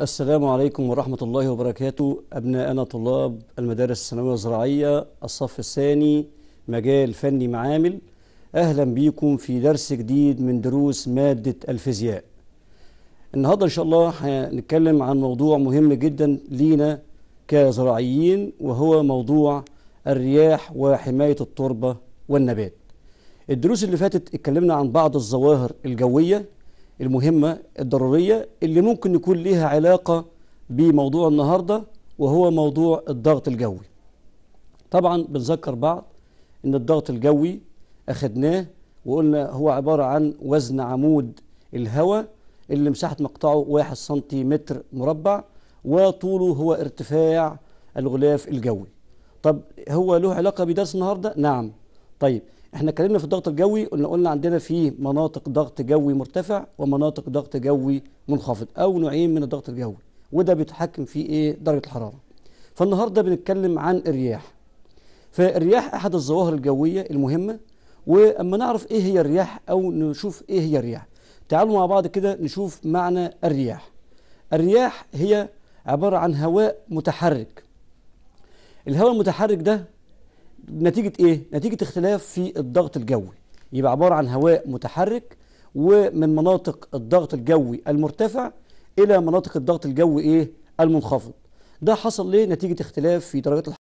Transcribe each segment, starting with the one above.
السلام عليكم ورحمة الله وبركاته أبناءنا طلاب المدارس الثانوية الزراعية الصف الثاني مجال فني معامل أهلا بيكم في درس جديد من دروس مادة الفيزياء النهاردة إن شاء الله هنتكلم عن موضوع مهم جدا لينا كزراعيين وهو موضوع الرياح وحماية التربة والنبات الدروس اللي فاتت اتكلمنا عن بعض الظواهر الجوية المهمة الضرورية اللي ممكن يكون لها علاقة بموضوع النهاردة وهو موضوع الضغط الجوي طبعا بنذكر بعض ان الضغط الجوي اخدناه وقلنا هو عبارة عن وزن عمود الهواء اللي مساحة مقطعه واحد سنتيمتر مربع وطوله هو ارتفاع الغلاف الجوي طب هو له علاقة بدرس النهاردة؟ نعم طيب احنا اتكلمنا في الضغط الجوي قلنا قلنا عندنا في مناطق ضغط جوي مرتفع ومناطق ضغط جوي منخفض او نوعين من الضغط الجوي وده بيتحكم في ايه درجه الحراره فالنهارده بنتكلم عن الرياح فالرياح احد الظواهر الجويه المهمه واما نعرف ايه هي الرياح او نشوف ايه هي الرياح تعالوا مع بعض كده نشوف معنى الرياح الرياح هي عباره عن هواء متحرك الهواء المتحرك ده نتيجة إيه؟ نتيجة اختلاف في الضغط الجوي يبقى عبارة عن هواء متحرك ومن مناطق الضغط الجوي المرتفع إلى مناطق الضغط الجوي إيه؟ المنخفض ده حصل ليه؟ نتيجة اختلاف في درجات الحرارة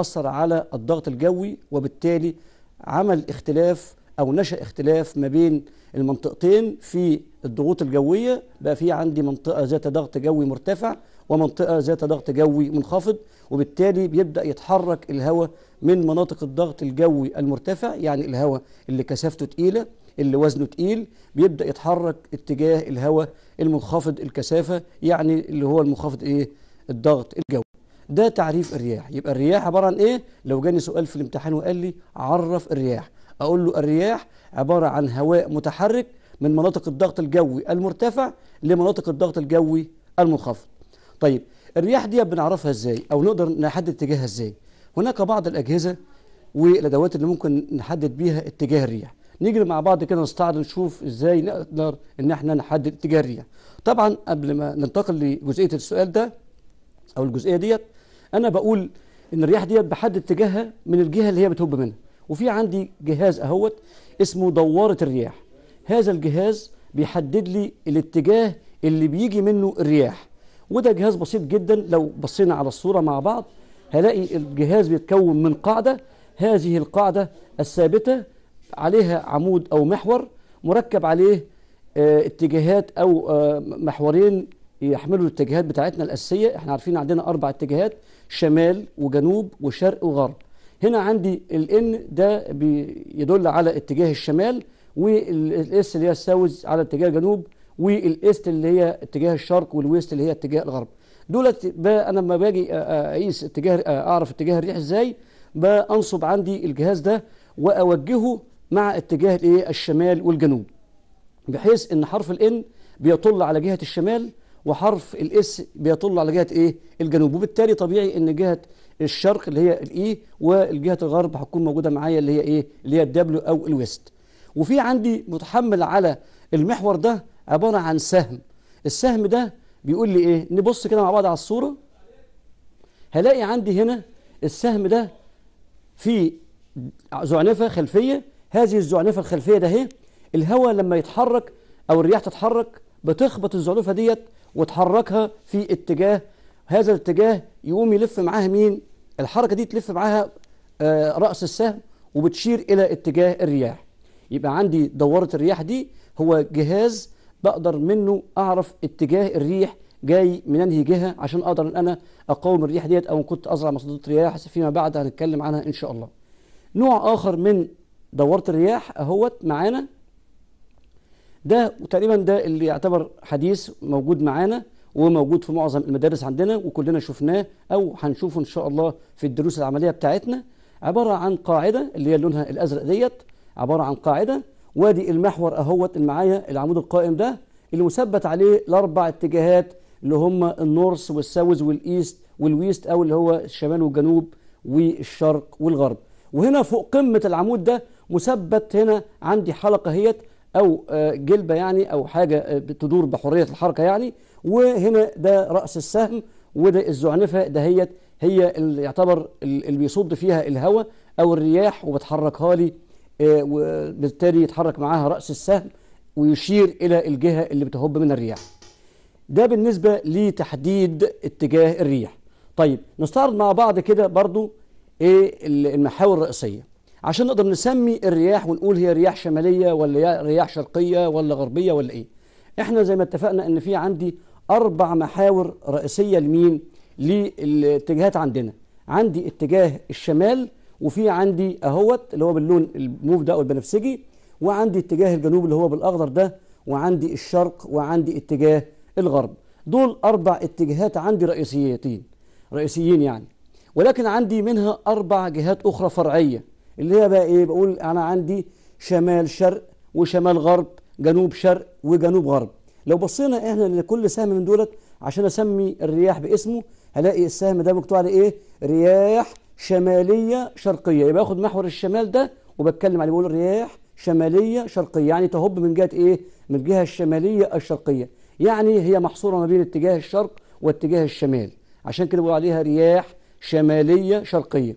أثر على الضغط الجوي وبالتالي عمل اختلاف أو نشأ اختلاف ما بين المنطقتين في الضغوط الجوية بقى في عندي منطقة ذات ضغط جوي مرتفع ومنطقة ذات ضغط جوي منخفض وبالتالي بيبدأ يتحرك الهواء من مناطق الضغط الجوي المرتفع يعني الهواء اللي كثافته تقيلة اللي وزنه تقيل بيبدأ يتحرك اتجاه الهواء المنخفض الكثافة يعني اللي هو المنخفض ايه الضغط الجوي ده تعريف الرياح يبقى الرياح عبارة عن ايه لو جاني سؤال في الامتحان وقال لي عرف الرياح اقول له الرياح عبارة عن هواء متحرك من مناطق الضغط الجوي المرتفع لمناطق الضغط الجوي المنخفض طيب الرياح دي بنعرفها ازاي او نقدر نحدد اتجاهها ازاي هناك بعض الاجهزه والادوات اللي ممكن نحدد بيها اتجاه الرياح نجري مع بعض كده نستعرض نشوف ازاي نقدر ان احنا نحدد اتجاه الرياح طبعا قبل ما ننتقل لجزئيه السؤال ده او الجزئيه ديت انا بقول ان الرياح ديت بحدد اتجاهها من الجهه اللي هي بتهب منها وفي عندي جهاز اهوت اسمه دواره الرياح هذا الجهاز بيحدد لي الاتجاه اللي بيجي منه الرياح وده جهاز بسيط جدا لو بصينا على الصورة مع بعض هلاقي الجهاز بيتكون من قاعدة هذه القاعدة الثابتة عليها عمود أو محور مركب عليه آه، اتجاهات أو آه، محورين يحملوا الاتجاهات بتاعتنا الأساسية احنا عارفين عندنا أربع اتجاهات شمال وجنوب وشرق وغرب هنا عندي الان ده بيدل على اتجاه الشمال والاس اللي هي الساوز على اتجاه الجنوب والايست اللي هي اتجاه الشرق والويست اللي هي اتجاه الغرب دولت انا لما باجي اقيس اتجاه اعرف اتجاه الريح ازاي بانصب عندي الجهاز ده واوجهه مع اتجاه الايه الشمال والجنوب بحيث ان حرف الان بيطل على جهه الشمال وحرف الاس بيطل على جهه ايه الجنوب وبالتالي طبيعي ان جهه الشرق اللي هي الاي e والجهه الغرب هتكون موجوده معايا اللي هي ايه اللي هي الدبليو او الويست وفي عندي متحمل على المحور ده عبارة عن سهم السهم ده بيقول لي ايه نبص كده مع بعض على الصورة هلاقي عندي هنا السهم ده في زعنفة خلفية هذه الزعنفة الخلفية ده اهي الهواء لما يتحرك او الرياح تتحرك بتخبط الزعنفة ديت وتحركها في اتجاه هذا الاتجاه يقوم يلف معاها مين الحركة دي تلف معاها آه، رأس السهم وبتشير إلى اتجاه الرياح يبقى عندي دورة الرياح دي هو جهاز بقدر منه اعرف اتجاه الريح جاي من انهي جهه عشان اقدر ان انا اقاوم الريح ديت او كنت ازرع مصدود رياح فيما بعد هنتكلم عنها ان شاء الله نوع اخر من دوره الرياح اهوت معانا ده وتقريبا ده اللي يعتبر حديث موجود معانا وموجود في معظم المدارس عندنا وكلنا شفناه او هنشوفه ان شاء الله في الدروس العمليه بتاعتنا عباره عن قاعده اللي هي لونها الازرق ديت عباره عن قاعده وادي المحور اهوت اللي معايا العمود القائم ده اللي مثبت عليه الاربع اتجاهات اللي هم النورث والساوز والايست والويست او اللي هو الشمال والجنوب والشرق والغرب وهنا فوق قمه العمود ده مثبت هنا عندي حلقه هيت او آه، جلبه يعني او حاجه آه، بتدور بحريه الحركه يعني وهنا ده راس السهم وده الزعنفه دهيت هي اللي يعتبر اللي بيصد فيها الهواء او الرياح وبتحركها لي إيه، وبالتالي يتحرك معاها رأس السهم ويشير إلى الجهة اللي بتهب من الرياح ده بالنسبة لتحديد اتجاه الريح طيب نستعرض مع بعض كده برضو ايه المحاور الرئيسية عشان نقدر نسمي الرياح ونقول هي رياح شمالية ولا رياح شرقية ولا غربية ولا ايه احنا زي ما اتفقنا ان في عندي اربع محاور رئيسية لمين للاتجاهات عندنا عندي اتجاه الشمال وفي عندي اهوت اللي هو باللون الموف ده او البنفسجي وعندي اتجاه الجنوب اللي هو بالاخضر ده وعندي الشرق وعندي اتجاه الغرب دول اربع اتجاهات عندي رئيسيتين رئيسيين يعني ولكن عندي منها اربع جهات اخرى فرعيه اللي هي بقى ايه بقول انا عندي شمال شرق وشمال غرب جنوب شرق وجنوب غرب لو بصينا احنا لكل سهم من دولت عشان اسمي الرياح باسمه هلاقي السهم ده مكتوب عليه ايه رياح شماليه شرقيه يبقى باخد محور الشمال ده وبتكلم عليه بقول رياح شماليه شرقيه يعني تهب من جهه ايه من الجهه الشماليه الشرقيه يعني هي محصوره ما بين اتجاه الشرق واتجاه الشمال عشان كده بيقولوا عليها رياح شماليه شرقيه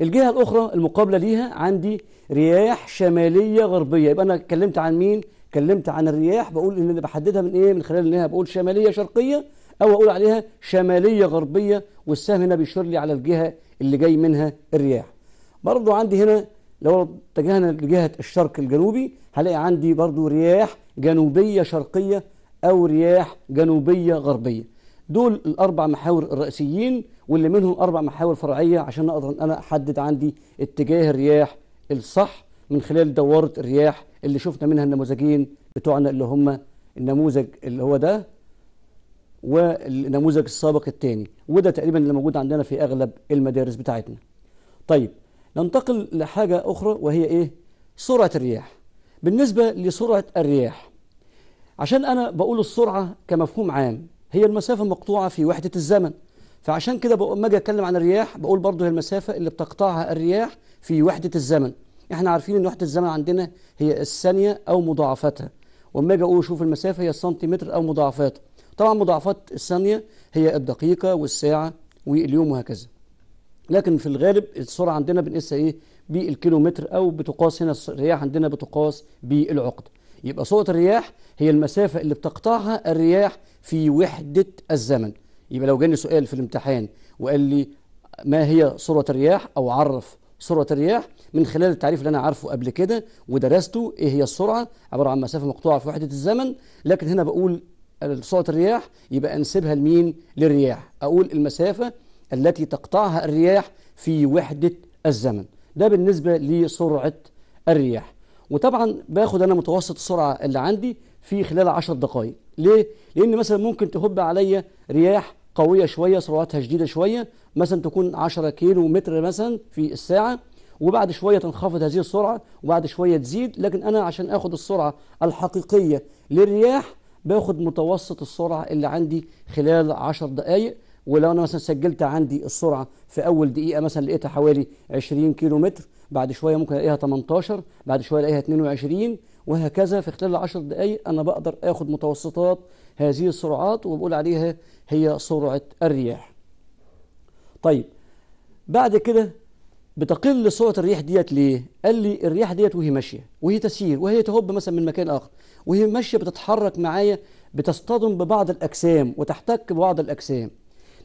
الجهه الاخرى المقابله ليها عندي رياح شماليه غربيه يبقى انا اتكلمت عن مين اتكلمت عن الرياح بقول ان انا بحددها من ايه من خلال إنها بقول شماليه شرقيه أو أقول عليها شمالية غربية والسهم هنا بيشير لي على الجهة اللي جاي منها الرياح برضو عندي هنا لو اتجهنا لجهة الشرق الجنوبي هلاقي عندي برضو رياح جنوبية شرقية أو رياح جنوبية غربية دول الأربع محاور الرئيسيين واللي منهم أربع محاور فرعية عشان أقدر أنا أحدد عندي اتجاه الرياح الصح من خلال دورة الرياح اللي شفنا منها النموذجين بتوعنا اللي هم النموذج اللي هو ده والنموذج السابق الثاني وده تقريبا اللي موجود عندنا في اغلب المدارس بتاعتنا طيب ننتقل لحاجة أخرى وهي إيه؟ سرعة الرياح بالنسبة لسرعة الرياح عشان أنا بقول السرعة كمفهوم عام هي المسافة المقطوعة في وحدة الزمن فعشان كده لما أجي أتكلم عن الرياح بقول برضه هي المسافة اللي بتقطعها الرياح في وحدة الزمن إحنا عارفين إن وحدة الزمن عندنا هي الثانية أو مضاعفاتها وأما أجي أقول شوف المسافة هي السنتيمتر أو مضاعفاتها طبعا مضاعفات الثانية هي الدقيقة والساعة واليوم وهكذا لكن في الغالب السرعة عندنا بنقيسها إيه بالكيلومتر أو بتقاس هنا الرياح عندنا بتقاس بالعقد يبقى سرعة الرياح هي المسافة اللي بتقطعها الرياح في وحدة الزمن يبقى لو جاني سؤال في الامتحان وقال لي ما هي سرعة الرياح أو عرف سرعة الرياح من خلال التعريف اللي أنا عارفه قبل كده ودرسته إيه هي السرعة عبارة عن مسافة مقطوعة في وحدة الزمن لكن هنا بقول صوت الرياح يبقى أنسبها لمين؟ للرياح أقول المسافة التي تقطعها الرياح في وحدة الزمن ده بالنسبة لسرعة الرياح وطبعا باخد أنا متوسط السرعة اللي عندي في خلال 10 دقائق ليه؟ لأن مثلا ممكن تهب عليا رياح قوية شوية سرعتها شديدة شوية مثلا تكون 10 كيلو متر مثلا في الساعة وبعد شوية تنخفض هذه السرعة وبعد شوية تزيد لكن أنا عشان أخد السرعة الحقيقية للرياح باخد متوسط السرعة اللي عندي خلال 10 دقايق ولو انا مثلا سجلت عندي السرعه في اول دقيقه مثلا لقيتها حوالي 20 كيلو متر بعد شويه ممكن الاقيها 18 بعد شويه الاقيها 22 وهكذا في خلال 10 دقائق انا بقدر اخد متوسطات هذه السرعات وبقول عليها هي سرعه الرياح طيب بعد كده بتقل سرعه الريح ديت ليه قال لي الرياح ديت وهي ماشيه وهي تسير وهي تهب مثلا من مكان اخر وهي ماشيه بتتحرك معايا بتصطدم ببعض الاجسام وتحتك ببعض الاجسام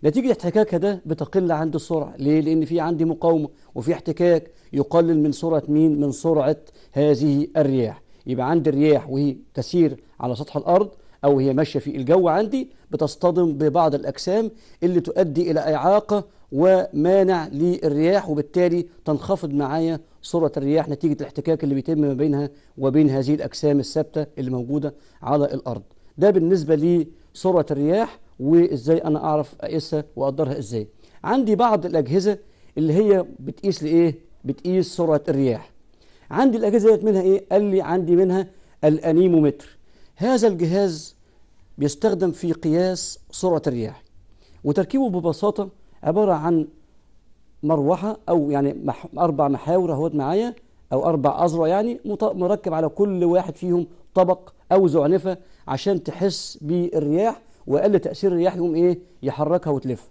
نتيجه احتكاكها ده بتقل عندي السرعه ليه لان في عندي مقاومه وفي احتكاك يقلل من سرعه مين من سرعه هذه الرياح يبقى عندي الرياح وهي تسير على سطح الارض او هي ماشيه في الجو عندي بتصطدم ببعض الاجسام اللي تؤدي الى اعاقه ومانع للرياح وبالتالي تنخفض معايا سرعة الرياح نتيجة الاحتكاك اللي بيتم ما بينها وبين هذه الأجسام الثابتة اللي موجودة على الأرض ده بالنسبة لسرعة الرياح وإزاي أنا أعرف أقيسها وأقدرها إزاي عندي بعض الأجهزة اللي هي بتقيس لإيه؟ بتقيس سرعة الرياح عندي الأجهزة ديت منها إيه؟ قال لي عندي منها الأنيمومتر هذا الجهاز بيستخدم في قياس سرعة الرياح وتركيبه ببساطة عبارة عن مروحة أو يعني مح أربع محاور اهوت معايا أو أربع أذرع يعني مركب على كل واحد فيهم طبق أو زعنفة عشان تحس بالرياح وأقل تأثير الرياح يقوم إيه يحركها وتلف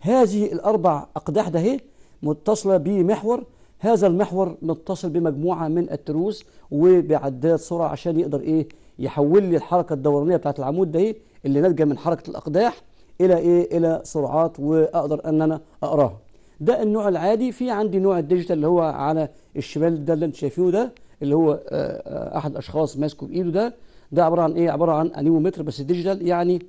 هذه الأربع أقداح ده هي إيه؟ متصلة بمحور هذا المحور متصل بمجموعة من التروس وبعداد سرعة عشان يقدر إيه يحول لي الحركة الدورانية بتاعت العمود ده إيه؟ اللي ناتجة من حركة الأقداح إلى إيه إلى سرعات وأقدر أن أنا أقراها ده النوع العادي في عندي نوع الديجيتال اللي هو على الشمال ده اللي انتم شايفينه ده اللي هو آه، آه، احد الاشخاص ماسكه بايده ده ده عباره عن ايه عباره عن انيمومتر بس ديجيتال يعني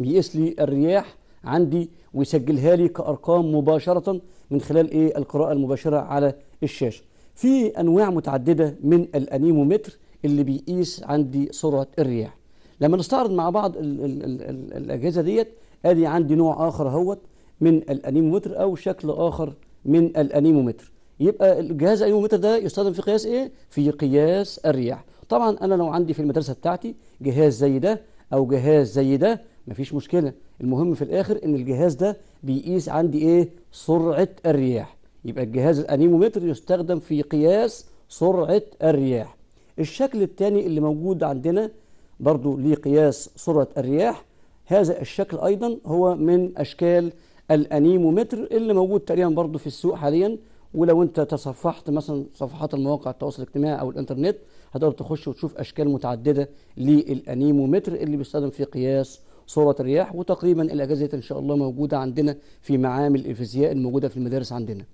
بيقيس لي الرياح عندي ويسجلها لي كارقام مباشره من خلال ايه القراءه المباشره على الشاشه في انواع متعدده من الانيمومتر اللي بيقيس عندي سرعه الرياح لما نستعرض مع بعض الاجهزه ديت ادي عندي نوع اخر اهوت من الانيمومتر او شكل اخر من الانيمومتر يبقى الجهاز الانيمومتر ده يستخدم في قياس ايه في قياس الرياح طبعا انا لو عندي في المدرسه بتاعتي جهاز زي ده او جهاز زي ده مفيش مشكله المهم في الاخر ان الجهاز ده بيقيس عندي ايه سرعه الرياح يبقى الجهاز الانيمومتر يستخدم في قياس سرعه الرياح الشكل الثاني اللي موجود عندنا برضو لقياس سرعه الرياح هذا الشكل أيضا هو من أشكال الأنيمومتر اللي موجود تقريبا برضه في السوق حاليا ولو أنت تصفحت مثلا صفحات المواقع التواصل الاجتماعي أو الإنترنت هتقدر تخش وتشوف أشكال متعددة للأنيمومتر اللي بيستخدم في قياس صورة الرياح وتقريبا الأجهزة إن شاء الله موجودة عندنا في معامل الفيزياء الموجودة في المدارس عندنا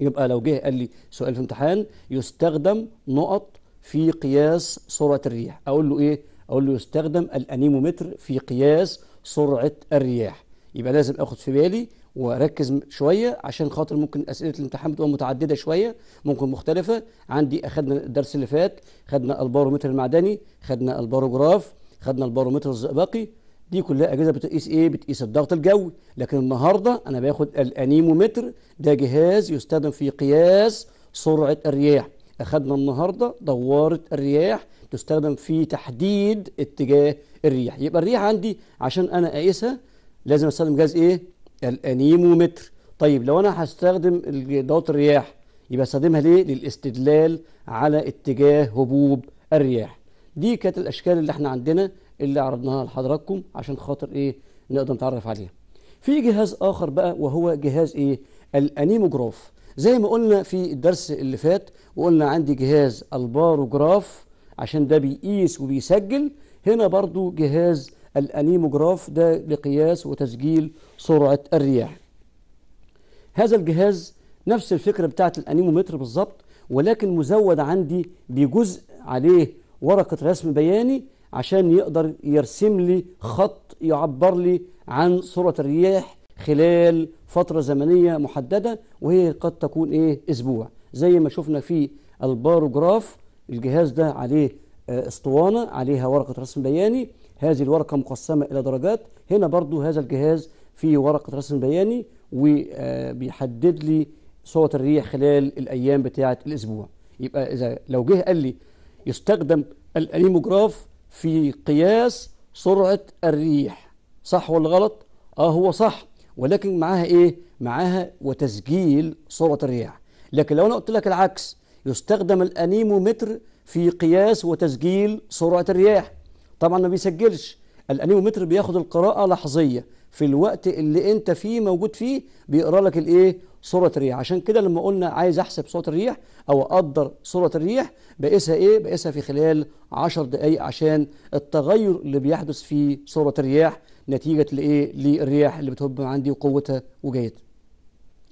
يبقى لو جه قال لي سؤال في امتحان يستخدم نقط في قياس صوره الرياح أقول له إيه اقول له يستخدم الانيمومتر في قياس سرعه الرياح يبقى لازم اخد في بالي واركز شويه عشان خاطر ممكن اسئله الامتحان بتبقى متعدده شويه ممكن مختلفه عندي اخدنا الدرس اللي فات خدنا البارومتر المعدني خدنا الباروجراف خدنا البارومتر الزئبقي دي كلها اجهزه بتقيس ايه بتقيس الضغط الجوي لكن النهارده انا باخد الانيمومتر ده جهاز يستخدم في قياس سرعه الرياح اخدنا النهارده دواره الرياح تستخدم في تحديد اتجاه الريح يبقى الريح عندي عشان انا اقيسها لازم استخدم جهاز ايه الانيمومتر طيب لو انا هستخدم دوت الرياح يبقى استخدمها ليه للاستدلال على اتجاه هبوب الرياح دي كانت الاشكال اللي احنا عندنا اللي عرضناها لحضراتكم عشان خاطر ايه نقدر نتعرف عليها في جهاز اخر بقى وهو جهاز ايه الانيموجراف زي ما قلنا في الدرس اللي فات وقلنا عندي جهاز الباروجراف عشان ده بيقيس وبيسجل هنا برضو جهاز الانيموجراف ده لقياس وتسجيل سرعة الرياح هذا الجهاز نفس الفكرة بتاعت الانيمومتر بالظبط ولكن مزود عندي بجزء عليه ورقة رسم بياني عشان يقدر يرسم لي خط يعبر لي عن سرعة الرياح خلال فترة زمنية محددة وهي قد تكون ايه اسبوع زي ما شفنا في الباروجراف الجهاز ده عليه آه، اسطوانة عليها ورقة رسم بياني هذه الورقة مقسمة إلى درجات هنا برضو هذا الجهاز فيه ورقة رسم بياني وبيحدد آه، لي صوت الريح خلال الأيام بتاعة الأسبوع يبقى إذا لو جه قال لي يستخدم الأنيموجراف في قياس سرعة الريح صح ولا غلط؟ آه هو صح ولكن معاها إيه؟ معاها وتسجيل سرعة الرياح لكن لو أنا قلت لك العكس يستخدم الأنيمومتر في قياس وتسجيل سرعة الرياح طبعا ما بيسجلش الأنيمومتر بياخد القراءة لحظية في الوقت اللي انت فيه موجود فيه بيقرا لك الايه سرعه الرياح عشان كده لما قلنا عايز احسب سرعه الريح او اقدر سرعه الريح بقيسها ايه بقيسها في خلال 10 دقائق عشان التغير اللي بيحدث في سرعه الرياح نتيجه لايه للرياح اللي بتهب عندي وقوتها وجايتها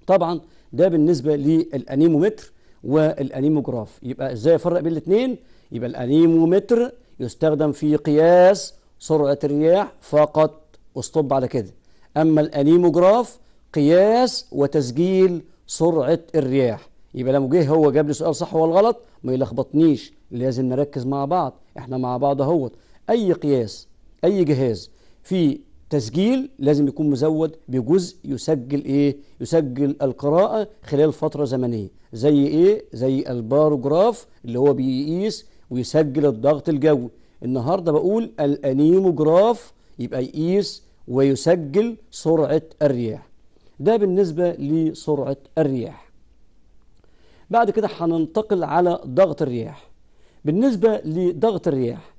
طبعا ده بالنسبه للانيمومتر والانيموجراف يبقى ازاي افرق بين الاثنين يبقى الانيمومتر يستخدم في قياس سرعه الرياح فقط واستب على كده اما الانيموجراف قياس وتسجيل سرعه الرياح يبقى لما جه هو جاب لي سؤال صح ولا غلط ما يلخبطنيش لازم نركز مع بعض احنا مع بعض اهوت اي قياس اي جهاز في تسجيل لازم يكون مزود بجزء يسجل ايه يسجل القراءة خلال فترة زمنية زي ايه زي الباروجراف اللي هو بيقيس ويسجل الضغط الجوي النهاردة بقول الانيموجراف يبقى يقيس ويسجل سرعة الرياح ده بالنسبة لسرعة الرياح بعد كده هننتقل على ضغط الرياح بالنسبة لضغط الرياح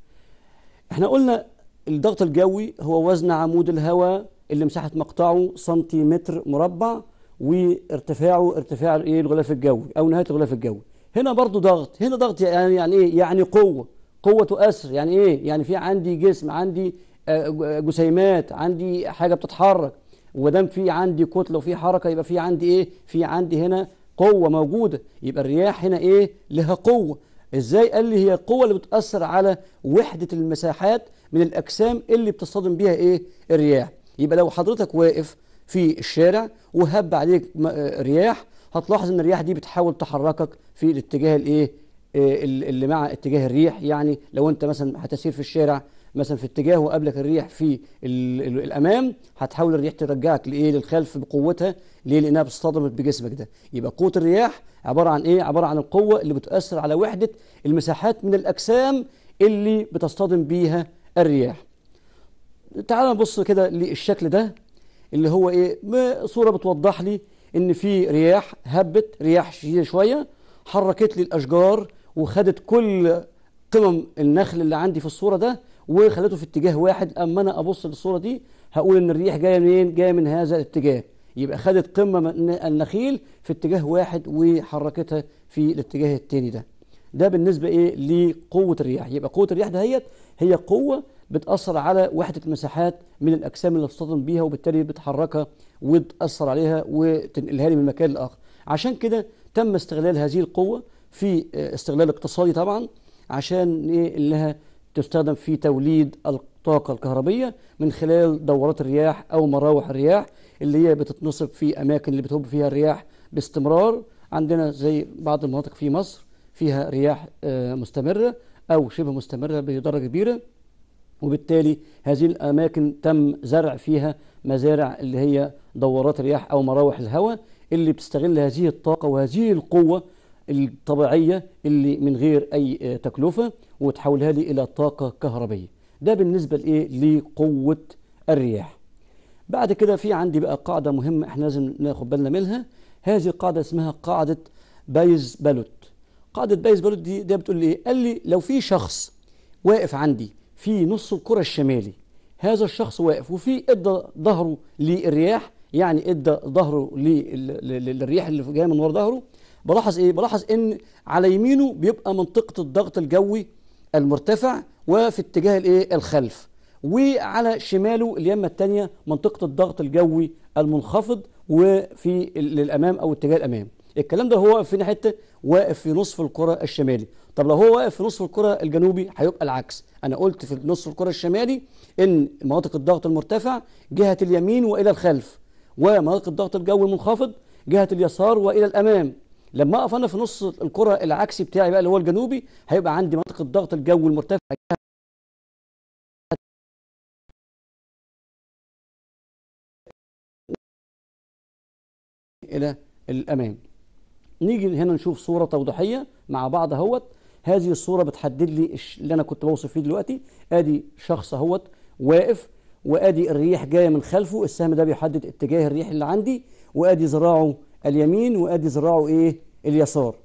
احنا قلنا الضغط الجوي هو وزن عمود الهواء اللي مساحة مقطعه سنتيمتر مربع وارتفاعه ارتفاع الايه الغلاف الجوي او نهاية الغلاف الجوي هنا برضو ضغط هنا ضغط يعني يعني ايه يعني قوة قوة أسر يعني ايه يعني في عندي جسم عندي آه، آه، جسيمات عندي حاجة بتتحرك ودام في عندي كتلة وفي حركة يبقى في عندي ايه في عندي هنا قوة موجودة يبقى الرياح هنا ايه لها قوة ازاي قال لي هي القوة اللي بتأثر على وحدة المساحات من الأجسام اللي بتصطدم بيها إيه الرياح يبقى لو حضرتك واقف في الشارع وهب عليك آه، رياح هتلاحظ ان الرياح دي بتحاول تحركك في الاتجاه الايه آه، اللي مع اتجاه الريح يعني لو انت مثلا هتسير في الشارع مثلا في اتجاه وقابلك الريح في الامام هتحاول الريح ترجعك لايه للخلف بقوتها ليه لانها اصطدمت بجسمك ده يبقى قوه الرياح عباره عن ايه عباره عن القوه اللي بتاثر على وحده المساحات من الاجسام اللي بتصطدم بيها الرياح تعال نبص كده للشكل ده اللي هو ايه صورة بتوضح لي ان في رياح هبت رياح شديدة شوية حركت لي الاشجار وخدت كل قمم النخل اللي عندي في الصورة ده وخلته في اتجاه واحد اما انا ابص للصورة دي هقول ان الريح جاية منين جاية من هذا الاتجاه يبقى خدت قمة النخيل في اتجاه واحد وحركتها في الاتجاه التاني ده ده بالنسبة ايه لقوة الرياح يبقى قوة الرياح دهيت هي قوة بتأثر على وحدة المساحات من الأجسام اللي بتصطدم بيها وبالتالي بتحركها وتأثر عليها وتنقلها لي من مكان لآخر عشان كده تم استغلال هذه القوة في آه، استغلال اقتصادي طبعا عشان إيه إنها تستخدم في توليد الطاقة الكهربية من خلال دورات الرياح أو مراوح الرياح اللي هي بتتنصب في أماكن اللي بتهب فيها الرياح باستمرار عندنا زي بعض المناطق في مصر فيها رياح آه، مستمرة أو شبه مستمرة بدرجة كبيرة وبالتالي هذه الأماكن تم زرع فيها مزارع اللي هي دورات رياح أو مراوح الهواء اللي بتستغل هذه الطاقة وهذه القوة الطبيعية اللي من غير أي آه، تكلفة وتحولها لي إلى طاقة كهربية ده بالنسبة لإيه لقوة الرياح بعد كده في عندي بقى قاعدة مهمة احنا لازم ناخد بالنا منها هذه قاعدة اسمها قاعدة بايز بالوت قاعده بالوت دي ده بتقول لي ايه قال لي لو في شخص واقف عندي في نص الكره الشمالي هذا الشخص واقف وفي ادى ظهره للرياح يعني ادى ظهره للرياح اللي جايه من ورا ظهره بلاحظ ايه بلاحظ ان على يمينه بيبقى منطقه الضغط الجوي المرتفع وفي اتجاه الايه الخلف وعلى شماله اليمه الثانيه منطقه الضغط الجوي المنخفض وفي للامام او اتجاه الامام الكلام ده هو واقف في ناحيه واقف في نصف الكره الشمالي طب لو هو واقف في نصف الكره الجنوبي هيبقى العكس انا قلت في نصف الكره الشمالي ان مناطق الضغط المرتفع جهه اليمين والى الخلف ومناطق الضغط الجوي المنخفض جهه اليسار والى الامام لما اقف انا في نص الكره العكسي بتاعي بقى اللي هو الجنوبي هيبقى عندي مناطق الضغط الجوي المرتفع الى الامام نيجي هنا نشوف صورة توضيحية مع بعض اهوت هذه الصورة بتحدد لي اللي أنا كنت بوصف فيه دلوقتي أدي شخص اهوت واقف وأدي الريح جاية من خلفه السهم ده بيحدد اتجاه الريح اللي عندي وأدي ذراعه اليمين وأدي ذراعه إيه اليسار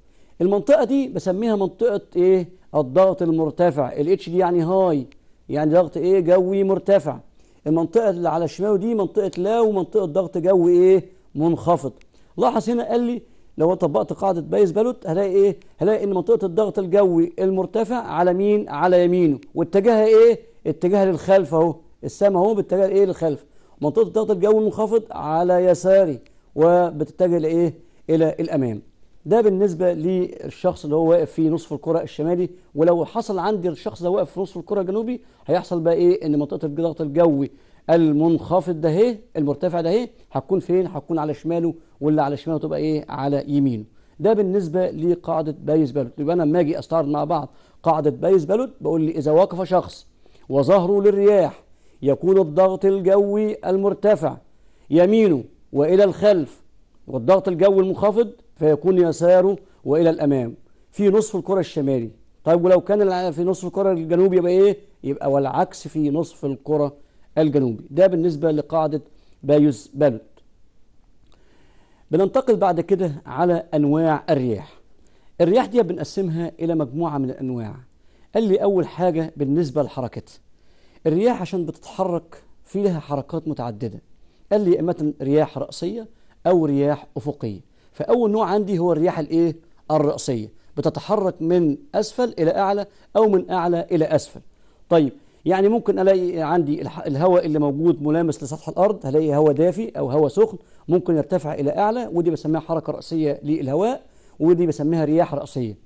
المنطقة دي بسميها منطقة إيه الضغط المرتفع الاتش دي يعني هاي يعني ضغط إيه جوي مرتفع المنطقة اللي على الشمال دي منطقة لا ومنطقة ضغط جوي إيه منخفض لاحظ هنا قال لي لو طبقت قاعده بايز بالوت هلاقي ايه هلاقي ان منطقه الضغط الجوي المرتفع على مين على يمينه واتجاهها ايه اتجاهها للخلف اهو السما اهو باتجاه ايه للخلف منطقه الضغط الجوي المنخفض على يساري وبتتجه لايه الى الامام ده بالنسبه للشخص اللي هو واقف في نصف الكره الشمالي ولو حصل عندي الشخص ده واقف في نصف الكره الجنوبي هيحصل بقى ايه ان منطقه الضغط الجوي المنخفض ده ايه المرتفع ده ايه هتكون فين هتكون على شماله واللي على شماله تبقى ايه على يمينه ده بالنسبه لقاعده بايز بالوت يبقى انا لما اجي استعرض مع بعض قاعده بايز بالوت بقول لي اذا وقف شخص وظهره للرياح يكون الضغط الجوي المرتفع يمينه والى الخلف والضغط الجوي المنخفض فيكون يساره والى الامام في نصف الكره الشمالي طيب ولو كان في نصف الكره الجنوبي يبقى ايه يبقى والعكس في نصف الكره الجنوبي ده بالنسبة لقاعدة بايوس بالوت بننتقل بعد كده على أنواع الرياح الرياح دي بنقسمها إلى مجموعة من الأنواع قال لي أول حاجة بالنسبة لحركتها الرياح عشان بتتحرك في لها حركات متعددة قال لي إما رياح رأسية أو رياح أفقية فأول نوع عندي هو الرياح الإيه؟ الرأسية بتتحرك من أسفل إلى أعلى أو من أعلى إلى أسفل طيب يعني ممكن الاقي عندي الهواء اللي موجود ملامس لسطح الارض هلاقي هواء دافي او هواء سخن ممكن يرتفع الى اعلى ودي بسميها حركه راسيه للهواء ودي بسميها رياح راسيه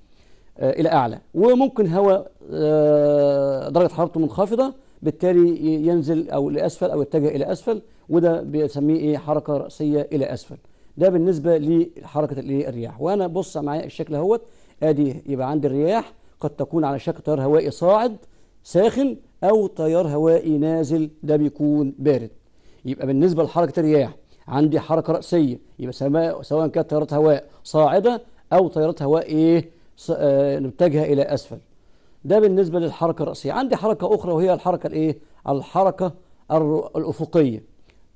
آه، الى اعلى وممكن هواء آه، درجه حرارته منخفضه بالتالي ينزل او لاسفل او يتجه الى اسفل وده بيسميه ايه حركه راسيه الى اسفل ده بالنسبه لحركه الرياح وانا بص معايا الشكل اهوت ادي يبقى عندي الرياح قد تكون على شكل تيار هوائي صاعد ساخن أو تيار هوائي نازل ده بيكون بارد يبقى بالنسبة لحركة الرياح عندي حركة رأسية يبقى سماء سواء كانت تيارات هواء صاعدة أو تيارات هواء إيه آه، متجهه إلى أسفل ده بالنسبة للحركة الرأسية عندي حركة أخرى وهي الحركة الإيه الحركة الأفقية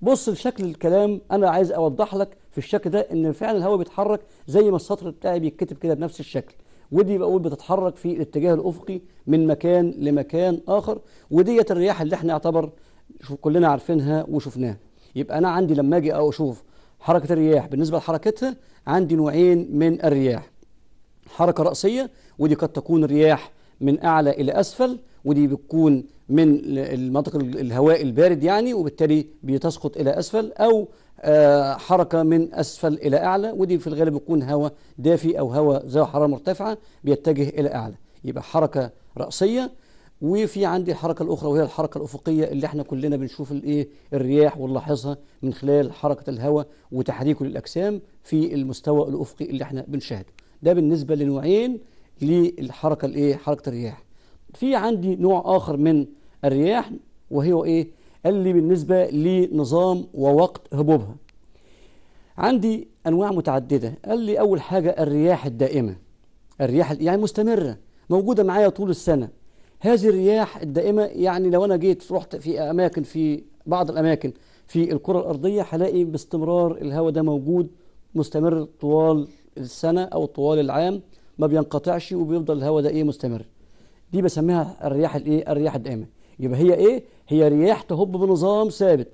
بص لشكل الكلام أنا عايز أوضح لك في الشكل ده إن فعلا الهواء بيتحرك زي ما السطر بتاعي بيتكتب كده بنفس الشكل ودي بقول بتتحرك في الاتجاه الأفقي من مكان لمكان آخر وديت الرياح اللي احنا يعتبر كلنا عارفينها وشفناها يبقى أنا عندي لما أجي أو أشوف حركة الرياح بالنسبة لحركتها عندي نوعين من الرياح حركة رأسية ودي قد تكون الرياح من أعلى إلى أسفل ودي بتكون من المناطق الهواء البارد يعني وبالتالي بتسقط إلى أسفل أو آه، حركة من أسفل إلى أعلى ودي في الغالب يكون هواء دافي أو هواء ذو حرارة مرتفعة بيتجه إلى أعلى يبقى حركة رأسية وفي عندي الحركة الأخرى وهي الحركة الأفقية اللي احنا كلنا بنشوف الايه الرياح ونلاحظها من خلال حركة الهواء وتحريكه للأجسام في المستوى الأفقي اللي احنا بنشاهده ده بالنسبة لنوعين للحركة الايه حركة الرياح في عندي نوع آخر من الرياح وهي ايه قال لي بالنسبة لنظام ووقت هبوبها عندي أنواع متعددة قال لي أول حاجة الرياح الدائمة الرياح يعني مستمرة موجودة معايا طول السنة هذه الرياح الدائمة يعني لو أنا جيت رحت في أماكن في بعض الأماكن في الكرة الأرضية هلاقي باستمرار الهواء ده موجود مستمر طوال السنة أو طوال العام ما بينقطعش وبيفضل الهواء ده إيه مستمر دي بسميها الرياح الإيه الرياح الدائمة يبقى هي ايه هي رياح تهب بنظام ثابت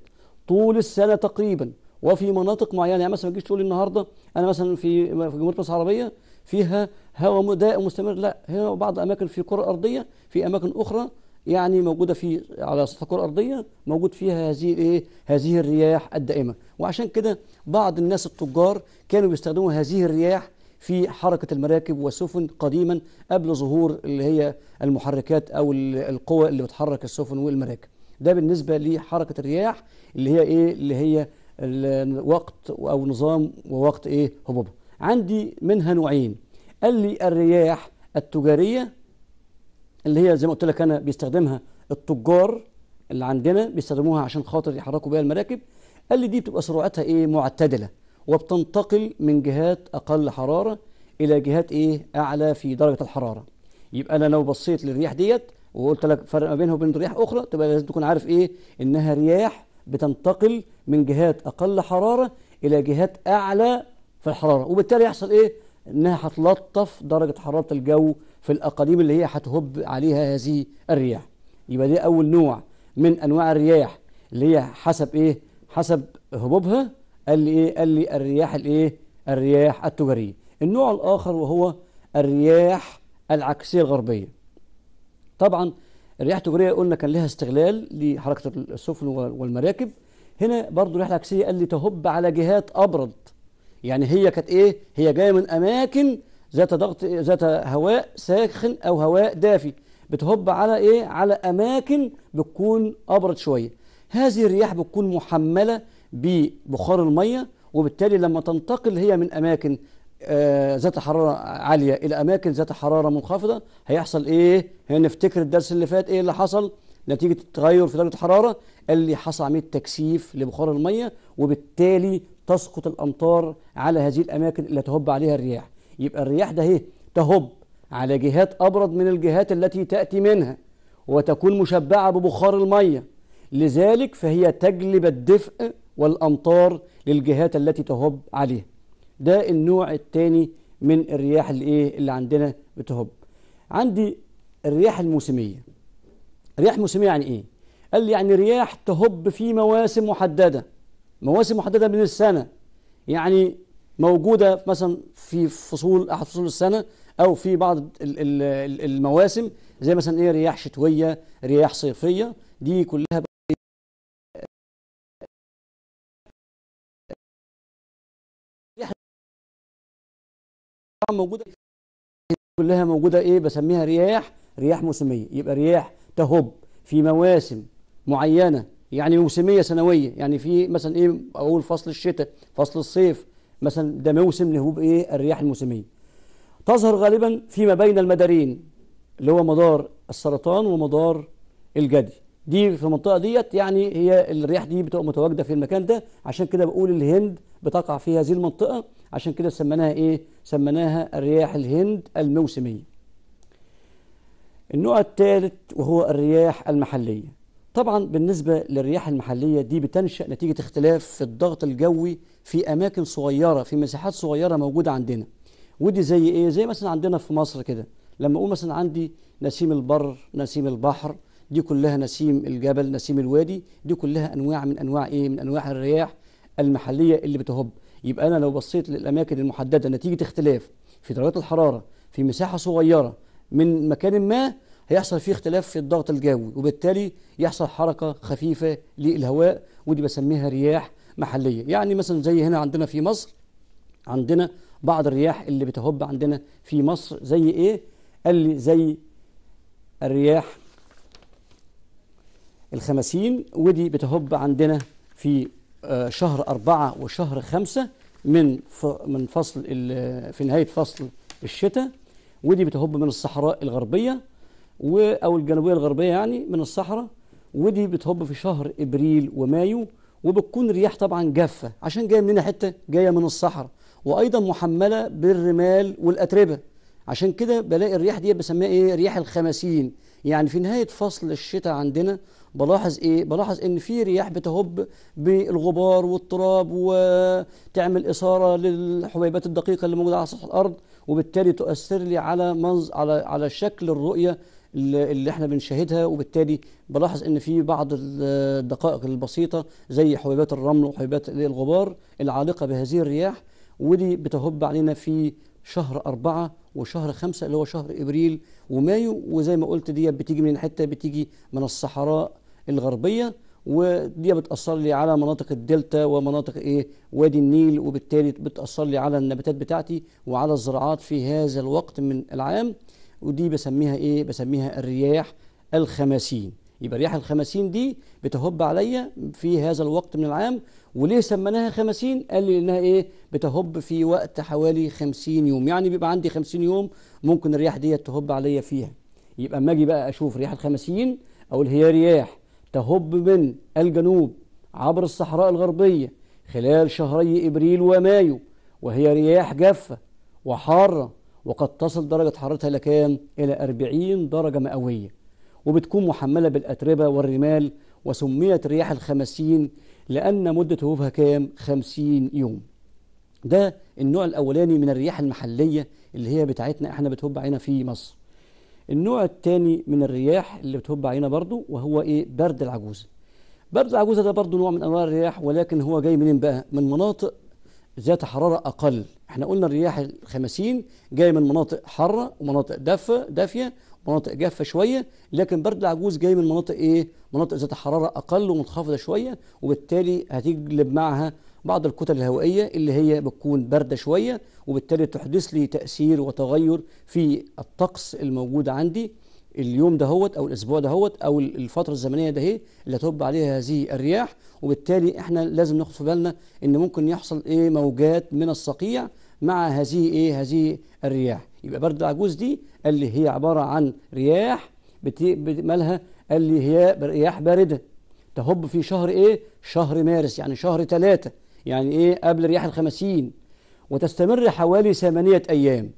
طول السنه تقريبا وفي مناطق معينه يعني مثلا ما تجيش تقول النهارده انا مثلا في جمهوريه مصر العربيه فيها هواء دائم مستمر لا هنا بعض اماكن في كره ارضيه في اماكن اخرى يعني موجوده في على سطح الكره الارضيه موجود فيها هذه ايه هذه الرياح الدائمه وعشان كده بعض الناس التجار كانوا بيستخدموا هذه الرياح في حركة المراكب والسفن قديما قبل ظهور اللي هي المحركات أو القوى اللي بتحرك السفن والمراكب ده بالنسبة لحركة الرياح اللي هي إيه اللي هي الوقت أو نظام ووقت إيه هبوب عندي منها نوعين قال لي الرياح التجارية اللي هي زي ما قلت لك أنا بيستخدمها التجار اللي عندنا بيستخدموها عشان خاطر يحركوا بيها المراكب قال لي دي بتبقى سرعتها إيه معتدلة وبتنتقل من جهات أقل حرارة إلى جهات إيه أعلى في درجة الحرارة يبقى أنا لو بصيت للرياح ديت وقلت لك فرق ما بينها وبين رياح أخرى تبقى لازم تكون عارف إيه إنها رياح بتنتقل من جهات أقل حرارة إلى جهات أعلى في الحرارة وبالتالي يحصل إيه إنها هتلطف درجة حرارة الجو في الأقاليم اللي هي هتهب عليها هذه الرياح يبقى ده أول نوع من أنواع الرياح اللي هي حسب إيه حسب هبوبها قال لي ايه قال لي الرياح الايه الرياح التجاريه النوع الاخر وهو الرياح العكسيه الغربيه طبعا الرياح التجاريه قلنا كان لها استغلال لحركه السفن والمراكب هنا برضو الرياح العكسيه قال لي تهب على جهات ابرد يعني هي كانت ايه هي جايه من اماكن ذات ضغط ذات هواء ساخن او هواء دافي بتهب على ايه على اماكن بتكون ابرد شويه هذه الرياح بتكون محمله ببخار المية وبالتالي لما تنتقل هي من أماكن آه، ذات حرارة عالية إلى أماكن ذات حرارة منخفضة هيحصل إيه؟ هنفتكر الدرس اللي فات إيه اللي حصل؟ نتيجة التغير في درجة الحرارة اللي حصل عملية تكثيف لبخار المية وبالتالي تسقط الأمطار على هذه الأماكن اللي تهب عليها الرياح يبقى الرياح ده إيه؟ تهب على جهات أبرد من الجهات التي تأتي منها وتكون مشبعة ببخار المية لذلك فهي تجلب الدفء والأمطار للجهات التي تهب عليها ده النوع الثاني من الرياح اللي ايه اللي عندنا بتهب عندي الرياح الموسميه رياح موسميه يعني ايه قال لي يعني رياح تهب في مواسم محدده مواسم محدده من السنه يعني موجوده مثلا في فصول احد فصول السنه او في بعض المواسم زي مثلا ايه رياح شتويه رياح صيفيه دي كلها موجوده كلها موجوده ايه بسميها رياح رياح موسميه يبقى رياح تهب في مواسم معينه يعني موسميه سنويه يعني في مثلا ايه اقول فصل الشتاء فصل الصيف مثلا ده موسم لهبوب ايه الرياح الموسميه تظهر غالبا فيما بين المدارين اللي هو مدار السرطان ومدار الجدي دي في المنطقه ديت يعني هي الرياح دي بتبقى متواجده في المكان ده عشان كده بقول الهند بتقع في هذه المنطقه عشان كده سميناها ايه سميناها الرياح الهند الموسمية النوع الثالث وهو الرياح المحلية طبعا بالنسبة للرياح المحلية دي بتنشأ نتيجة اختلاف في الضغط الجوي في أماكن صغيرة في مساحات صغيرة موجودة عندنا ودي زي إيه؟ زي مثلا عندنا في مصر كده لما أقول مثلا عندي نسيم البر نسيم البحر دي كلها نسيم الجبل نسيم الوادي دي كلها أنواع من أنواع إيه؟ من أنواع الرياح المحلية اللي بتهب يبقى أنا لو بصيت للأماكن المحددة نتيجة اختلاف في درجات الحرارة في مساحة صغيرة من مكان ما هيحصل فيه اختلاف في الضغط الجوي وبالتالي يحصل حركة خفيفة للهواء ودي بسميها رياح محلية يعني مثلا زي هنا عندنا في مصر عندنا بعض الرياح اللي بتهب عندنا في مصر زي ايه قال لي زي الرياح الخمسين ودي بتهب عندنا في آه، شهر أربعة وشهر خمسة من من فصل في نهاية فصل الشتاء ودي بتهب من الصحراء الغربية أو الجنوبية الغربية يعني من الصحراء ودي بتهب في شهر إبريل ومايو وبتكون رياح طبعا جافة عشان جاية مننا حتة جاية من الصحراء وأيضا محملة بالرمال والأتربة عشان كده بلاقي الرياح دي بسميها إيه رياح الخماسين يعني في نهاية فصل الشتاء عندنا بلاحظ ايه بلاحظ ان في رياح بتهب بالغبار والتراب وتعمل اثاره للحبيبات الدقيقه اللي موجوده على سطح الارض وبالتالي تؤثر لي على منظ على على شكل الرؤيه اللي احنا بنشاهدها وبالتالي بلاحظ ان في بعض الدقائق البسيطه زي حبيبات الرمل وحبيبات الغبار العالقه بهذه الرياح ودي بتهب علينا في شهر أربعة وشهر خمسة اللي هو شهر إبريل ومايو وزي ما قلت دي بتيجي من حتة بتيجي من الصحراء الغربية ودي بتأثر لي على مناطق الدلتا ومناطق ايه وادي النيل وبالتالي بتأثر لي على النباتات بتاعتي وعلى الزراعات في هذا الوقت من العام ودي بسميها ايه بسميها الرياح الخماسين يبقى رياح الخماسين دي بتهب عليا في هذا الوقت من العام وليه سميناها خمسين قال لي انها ايه بتهب في وقت حوالي خمسين يوم يعني بيبقى عندي خمسين يوم ممكن الرياح دي تهب عليا فيها يبقى اما اجي بقى اشوف رياح الخمسين اقول هي رياح تهب من الجنوب عبر الصحراء الغربية خلال شهري إبريل ومايو وهي رياح جافة وحارة وقد تصل درجة حرارتها إلى كام؟ إلى 40 درجة مئوية وبتكون محملة بالأتربة والرمال وسميت رياح الخمسين لأن مدة هبوبها كام؟ 50 يوم ده النوع الأولاني من الرياح المحلية اللي هي بتاعتنا احنا بتهب علينا في مصر النوع الثاني من الرياح اللي بتهب علينا برضو وهو ايه برد العجوز برد العجوز ده برضو نوع من انواع الرياح ولكن هو جاي منين بقى من مناطق ذات حراره اقل احنا قلنا الرياح الخمسين جاي من مناطق حاره ومناطق دافه دافيه مناطق جافه شويه لكن برد العجوز جاي من مناطق ايه مناطق ذات حراره اقل ومنخفضه شويه وبالتالي هتجلب معها بعض الكتل الهوائية اللي هي بتكون باردة شوية وبالتالي تحدث لي تأثير وتغير في الطقس الموجود عندي اليوم دهوت او الاسبوع دهوت او الفتره الزمنيه ده هي اللي هتهب عليها هذه الرياح وبالتالي احنا لازم ناخد في بالنا ان ممكن يحصل ايه موجات من الصقيع مع هذه ايه هذه الرياح يبقى برد العجوز دي قال لي هي عباره عن رياح مالها قال لي هي رياح بارده تهب في شهر ايه شهر مارس يعني شهر ثلاثة يعني ايه قبل الرياح الخمسين وتستمر حوالي ثمانية أيام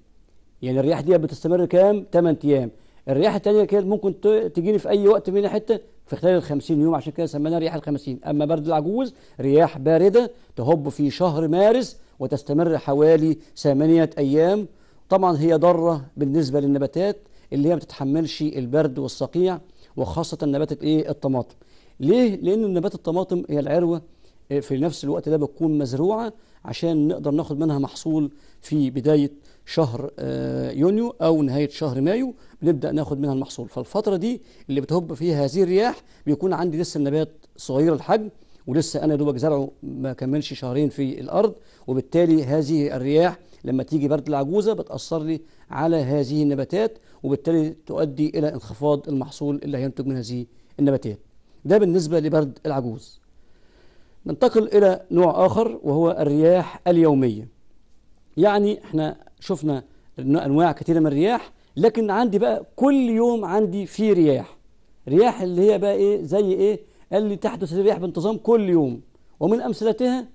يعني الرياح دي بتستمر كام؟ 8 أيام الرياح التانية كانت ممكن تجيني في أي وقت من حتة في خلال ال 50 يوم عشان كده سميناها رياح ال 50 أما برد العجوز رياح باردة تهب في شهر مارس وتستمر حوالي ثمانية أيام طبعا هي ضارة بالنسبة للنباتات اللي هي ما بتتحملش البرد والصقيع وخاصة نبات الايه الطماطم ليه؟ لأن نبات الطماطم هي العروة إيه، في نفس الوقت ده بتكون مزروعة عشان نقدر ناخد منها محصول في بداية شهر آه، يونيو أو نهاية شهر مايو بنبدأ ناخد منها المحصول فالفترة دي اللي بتهب فيها هذه الرياح بيكون عندي لسه النبات صغير الحجم ولسه أنا دوبك زرعه ما كملش شهرين في الأرض وبالتالي هذه الرياح لما تيجي برد العجوزة بتأثر لي على هذه النباتات وبالتالي تؤدي إلى انخفاض المحصول اللي هينتج من هذه النباتات ده بالنسبة لبرد العجوز ننتقل إلى نوع آخر وهو الرياح اليومية يعني احنا شفنا أنواع كثيرة من الرياح لكن عندي بقى كل يوم عندي في رياح رياح اللي هي بقى ايه زي ايه اللي تحدث الرياح بانتظام كل يوم ومن أمثلتها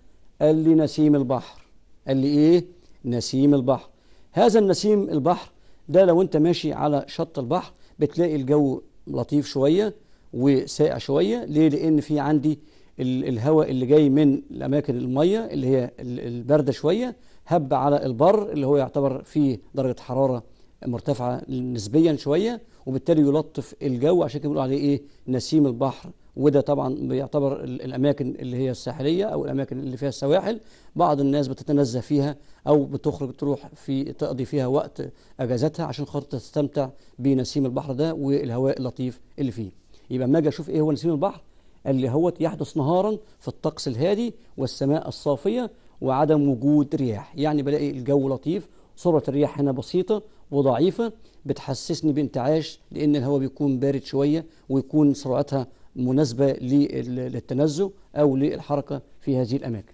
قال لي نسيم البحر قال لي ايه نسيم البحر هذا النسيم البحر ده لو انت ماشي على شط البحر بتلاقي الجو لطيف شويه وساقع شويه ليه لان في عندي الهواء اللي جاي من الاماكن الميه اللي هي البارده شويه هب على البر اللي هو يعتبر فيه درجه حراره مرتفعه نسبيا شويه وبالتالي يلطف الجو عشان كده بيقولوا عليه ايه نسيم البحر وده طبعا بيعتبر الاماكن اللي هي الساحليه او الاماكن اللي فيها السواحل بعض الناس بتتنزه فيها او بتخرج تروح في تقضي فيها وقت اجازتها عشان خاطر تستمتع بنسيم البحر ده والهواء اللطيف اللي فيه يبقى اما اجي اشوف ايه هو نسيم البحر اللي هو يحدث نهارا في الطقس الهادي والسماء الصافية وعدم وجود رياح يعني بلاقي الجو لطيف سرعة الرياح هنا بسيطة وضعيفة بتحسسني بانتعاش لأن الهواء بيكون بارد شوية ويكون سرعتها مناسبة للتنزه أو للحركة في هذه الأماكن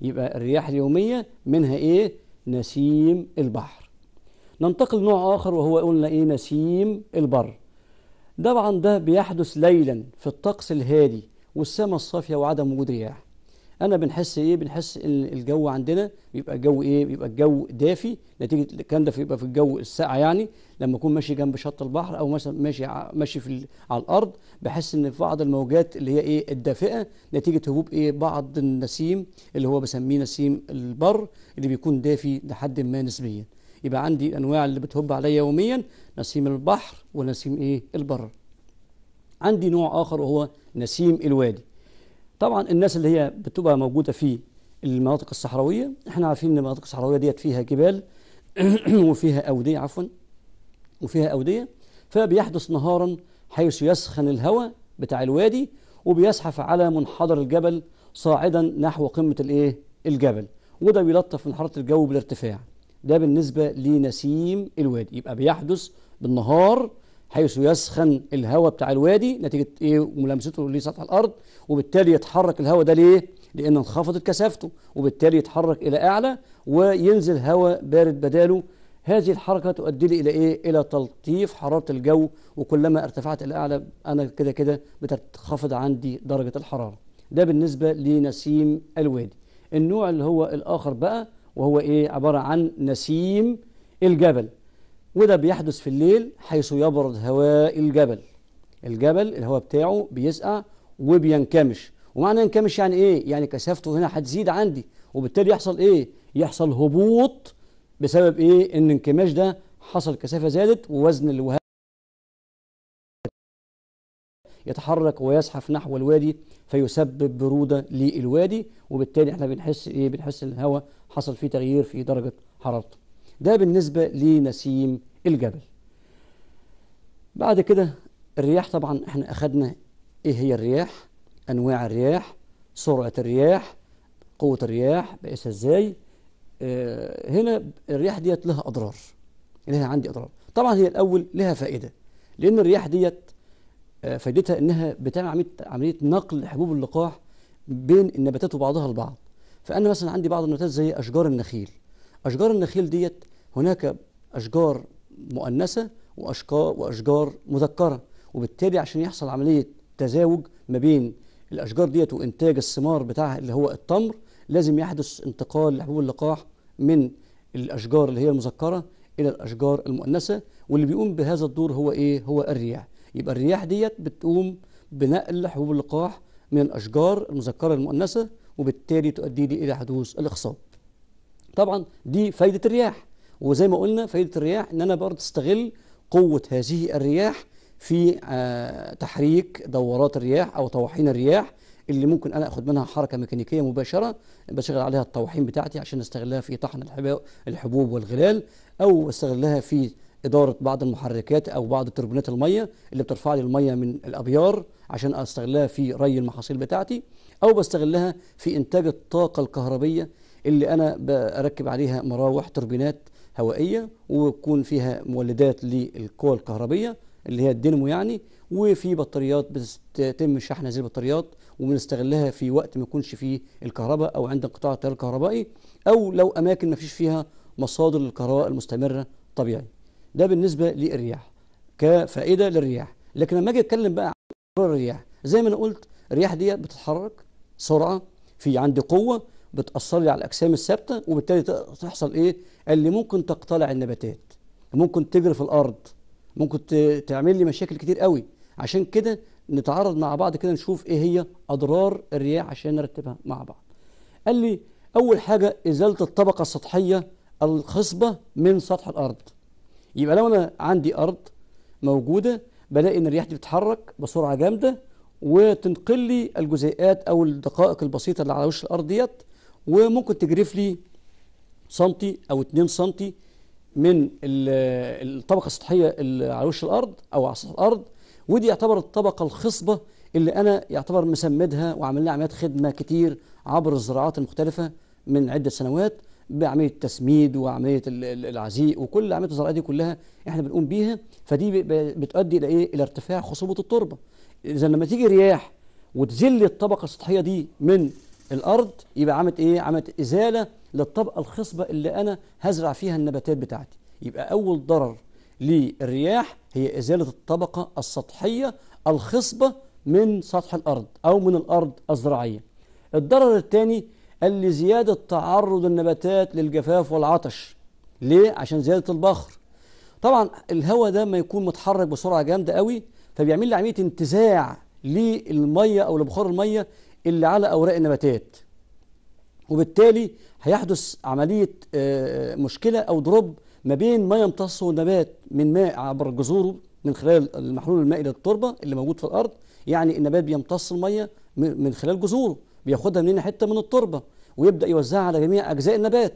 يبقى الرياح اليومية منها إيه؟ نسيم البحر ننتقل نوع آخر وهو قلنا إيه نسيم البر طبعا ده بيحدث ليلا في الطقس الهادي والسماء الصافية وعدم وجود رياح أنا بنحس إيه بنحس إن الجو عندنا بيبقى الجو إيه بيبقى الجو دافي نتيجة الكلام ده بيبقى في الجو الساقع يعني لما أكون ماشي جنب شط البحر أو مثلا ماشي ماشي في على الأرض بحس إن في بعض الموجات اللي هي إيه الدافئة نتيجة هبوب إيه بعض النسيم اللي هو بسميه نسيم البر اللي بيكون دافي لحد ما نسبيا يبقى عندي انواع اللي بتهب عليا يوميا نسيم البحر ونسيم ايه البر عندي نوع اخر وهو نسيم الوادي طبعا الناس اللي هي بتبقى موجوده في المناطق الصحراويه احنا عارفين ان المناطق الصحراويه ديت فيها جبال وفيها اوديه عفوا وفيها اوديه فبيحدث نهارا حيث يسخن الهواء بتاع الوادي وبيزحف على منحدر الجبل صاعدا نحو قمه الايه الجبل وده بيلطف من حراره الجو بالارتفاع ده بالنسبة لنسيم الوادي يبقى بيحدث بالنهار حيث يسخن الهواء بتاع الوادي نتيجة إيه ملامسته لسطح الأرض وبالتالي يتحرك الهواء ده ليه؟ لأن انخفضت كثافته وبالتالي يتحرك إلى أعلى وينزل هواء بارد بداله هذه الحركة تؤدي لي إلى إيه؟ إلى تلطيف حرارة الجو وكلما ارتفعت إلى أعلى أنا كده كده بتنخفض عندي درجة الحرارة ده بالنسبة لنسيم الوادي النوع اللي هو الآخر بقى وهو إيه عبارة عن نسيم الجبل وده بيحدث في الليل حيث يبرد هواء الجبل الجبل الهواء بتاعه بيسقع وبينكمش ومعنى ينكمش يعني ايه يعني كثافته هنا هتزيد عندي وبالتالي يحصل ايه يحصل هبوط بسبب ايه ان الانكماش ده حصل كثافه زادت ووزن الوهاب يتحرك ويزحف نحو الوادي فيسبب برودة للوادي وبالتالي احنا بنحس ايه بنحس ان الهواء حصل فيه تغيير في درجة حرارته ده بالنسبة لنسيم الجبل بعد كده الرياح طبعا احنا اخذنا ايه هي الرياح انواع الرياح سرعة الرياح قوة الرياح بقيسها ازاي اه هنا الرياح ديت لها اضرار لها عندي اضرار طبعا هي الاول لها فائدة لان الرياح ديت فائدتها انها بتعمل عمليه عمليه نقل حبوب اللقاح بين النباتات وبعضها البعض فانا مثلا عندي بعض النباتات زي اشجار النخيل اشجار النخيل ديت هناك اشجار مؤنثه واشجار واشجار مذكره وبالتالي عشان يحصل عمليه تزاوج ما بين الاشجار ديت وانتاج الثمار بتاعها اللي هو التمر لازم يحدث انتقال لحبوب اللقاح من الاشجار اللي هي المذكره الى الاشجار المؤنثه واللي بيقوم بهذا الدور هو ايه هو الرياح يبقى الرياح ديت بتقوم بنقل حبوب اللقاح من الأشجار المذكرة المؤنثة وبالتالي تؤدي لي إلى حدوث الإخصاب طبعا دي فايدة الرياح وزي ما قلنا فايدة الرياح إن أنا برضه استغل قوة هذه الرياح في آه، تحريك دورات الرياح أو طواحين الرياح اللي ممكن انا اخد منها حركه ميكانيكيه مباشره بشغل عليها الطواحين بتاعتي عشان استغلها في طحن الحبوب والغلال او استغلها في اداره بعض المحركات او بعض تربينات الميه اللي بترفع لي الميه من الابيار عشان استغلها في ري المحاصيل بتاعتي او بستغلها في انتاج الطاقه الكهربيه اللي انا بركب عليها مراوح تربينات هوائيه ويكون فيها مولدات للقوى الكهربيه اللي هي الدينمو يعني وفي بطاريات بتتم شحن هذه البطاريات وبنستغلها في وقت ما يكونش فيه الكهرباء او عند انقطاع التيار الكهربائي او لو اماكن ما فيش فيها مصادر للكهرباء المستمره طبيعي ده بالنسبة للرياح كفائدة للرياح لكن لما أجي أتكلم بقى عن الرياح زي ما أنا قلت الرياح دي بتتحرك سرعة في عندي قوة بتأثر لي على الأجسام الثابتة وبالتالي تحصل إيه اللي ممكن تقتلع النباتات ممكن تجري في الأرض ممكن تعمل لي مشاكل كتير قوي عشان كده نتعرض مع بعض كده نشوف ايه هي اضرار الرياح عشان نرتبها مع بعض قال لي اول حاجه ازاله الطبقه السطحيه الخصبه من سطح الارض يبقى لو انا عندي ارض موجوده بلاقي ان الرياح دي بتتحرك بسرعه جامده وتنقل لي الجزيئات او الدقائق البسيطه اللي على وش الارض ديت وممكن تجرف لي سنتي او 2 سنتي من الطبقه السطحيه اللي على وش الارض او على سطح الارض ودي يعتبر الطبقه الخصبه اللي انا يعتبر مسمدها وعامل لها عمليات خدمه كتير عبر الزراعات المختلفه من عده سنوات بعمليه التسميد وعمليه العزيق وكل عمليه الزراعه دي كلها احنا بنقوم بيها فدي بتؤدي الى ايه؟ الى ارتفاع خصوبه التربه. اذا لما تيجي رياح وتزل الطبقه السطحيه دي من الارض يبقى عملت ايه؟ عملت ازاله للطبقه الخصبه اللي انا هزرع فيها النباتات بتاعتي. يبقى اول ضرر للرياح هي ازاله الطبقه السطحيه الخصبه من سطح الارض او من الارض الزراعيه. الضرر الثاني قال زيادة تعرض النباتات للجفاف والعطش ليه؟ عشان زيادة البخر طبعا الهواء ده ما يكون متحرك بسرعة جامدة قوي فبيعمل لي عملية انتزاع للمية أو لبخار المية اللي على أوراق النباتات وبالتالي هيحدث عملية آه، آه، مشكلة أو ضرب ما بين ما يمتصه النبات من ماء عبر جذوره من خلال المحلول المائي للتربة اللي موجود في الأرض يعني النبات بيمتص المية من خلال جذوره بياخدها مننا حتة من التربة ويبدأ يوزعها على جميع أجزاء النبات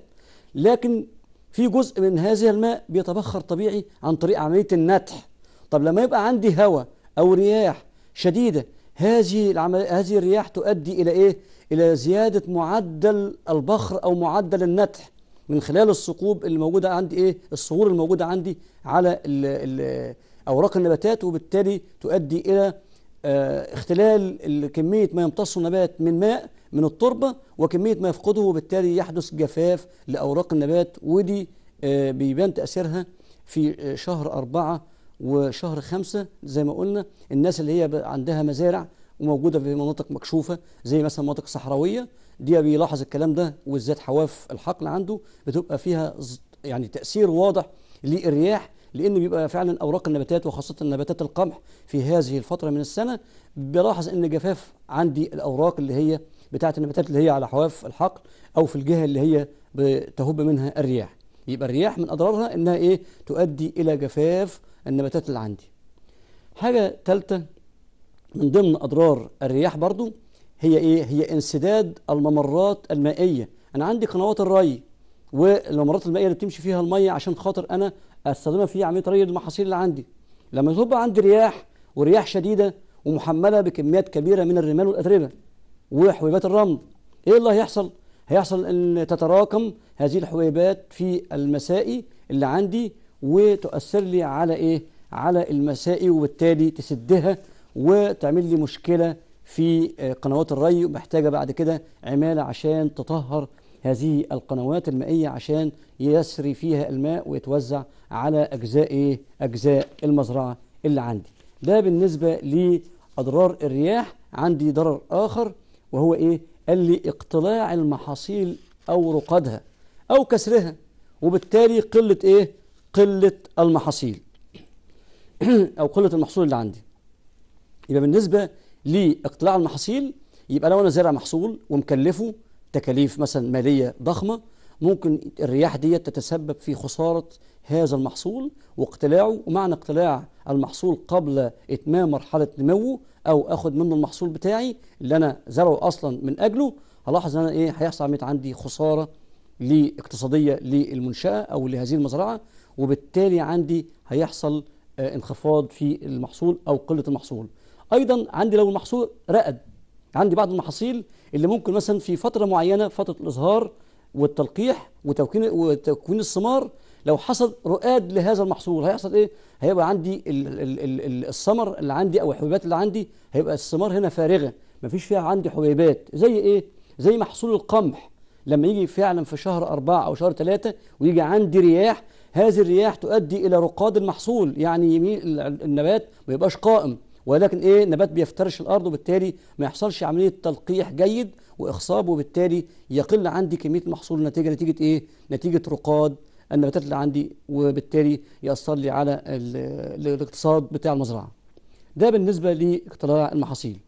لكن في جزء من هذه الماء بيتبخر طبيعي عن طريق عملية النتح طب لما يبقى عندي هواء أو رياح شديدة هذه العمل... هذه الرياح تؤدي إلى إيه؟ إلى زيادة معدل البخر أو معدل النتح من خلال الثقوب اللي موجودة عندي إيه؟ الصهور الموجودة عندي على ال... ال... أوراق النباتات وبالتالي تؤدي إلى آه، اختلال كمية ما يمتصه النبات من ماء من التربة وكمية ما يفقده وبالتالي يحدث جفاف لأوراق النبات ودي آه، بيبان تأثيرها في آه، شهر أربعة وشهر خمسة زي ما قلنا الناس اللي هي عندها مزارع وموجودة في مناطق مكشوفة زي مثلا مناطق صحراوية دي بيلاحظ الكلام ده وبالذات حواف الحقل عنده بتبقى فيها يعني تأثير واضح للرياح لأن بيبقى فعلا أوراق النباتات وخاصة نباتات القمح في هذه الفترة من السنة بلاحظ أن جفاف عندي الأوراق اللي هي بتاعة النباتات اللي هي على حواف الحقل أو في الجهة اللي هي بتهب منها الرياح يبقى الرياح من أضرارها أنها إيه تؤدي إلى جفاف النباتات اللي عندي حاجة ثالثة من ضمن أضرار الرياح برضو هي إيه هي انسداد الممرات المائية أنا عندي قنوات الري والممرات المائية اللي بتمشي فيها المية عشان خاطر أنا استخدمها في عمليه ري المحاصيل اللي عندي لما تبقى عندي رياح ورياح شديده ومحمله بكميات كبيره من الرمال والاتربه وحبيبات الرمل ايه اللي هيحصل هيحصل ان تتراكم هذه الحبيبات في المسائي اللي عندي وتؤثر لي على ايه على المسائي وبالتالي تسدها وتعمل لي مشكله في آه، قنوات الري ومحتاجه بعد كده عماله عشان تطهر هذه القنوات المائية عشان يسري فيها الماء ويتوزع على أجزاء إيه؟ أجزاء المزرعة اللي عندي ده بالنسبة لأضرار الرياح عندي ضرر آخر وهو إيه؟ قال لي اقتلاع المحاصيل أو رقدها أو كسرها وبالتالي قلة إيه؟ قلة المحاصيل أو قلة المحصول اللي عندي يبقى بالنسبة لاقتلاع المحاصيل يبقى لو أنا زارع محصول ومكلفه تكاليف مثلا مالية ضخمة ممكن الرياح دي تتسبب في خسارة هذا المحصول واقتلاعه ومعنى اقتلاع المحصول قبل إتمام مرحلة نموه أو أخد منه المحصول بتاعي اللي أنا زرعه أصلا من أجله هلاحظ أنا إيه هيحصل عندي خسارة اقتصادية للمنشأة أو لهذه المزرعة وبالتالي عندي هيحصل آه، انخفاض في المحصول أو قلة المحصول أيضا عندي لو المحصول رقد عندي بعض المحاصيل اللي ممكن مثلا في فترة معينة فترة الإزهار والتلقيح وتكوين وتكوين الثمار لو حصل رؤاد لهذا المحصول هيحصل ايه؟ هيبقى عندي الثمر اللي عندي او الحبيبات اللي عندي هيبقى الثمار هنا فارغه مفيش فيها عندي حبيبات زي ايه؟ زي محصول القمح لما يجي فعلا في شهر أربعة أو شهر ثلاثة ويجي عندي رياح هذه الرياح تؤدي إلى رقاد المحصول يعني النبات ما يبقاش قائم ولكن ايه النبات بيفترش الارض وبالتالي ما يحصلش عمليه تلقيح جيد واخصاب وبالتالي يقل عندي كميه المحصول نتيجه نتيجه ايه؟ نتيجه رقاد النباتات اللي عندي وبالتالي ياثر لي على الاقتصاد بتاع المزرعه. ده بالنسبه لاقتلاع المحاصيل.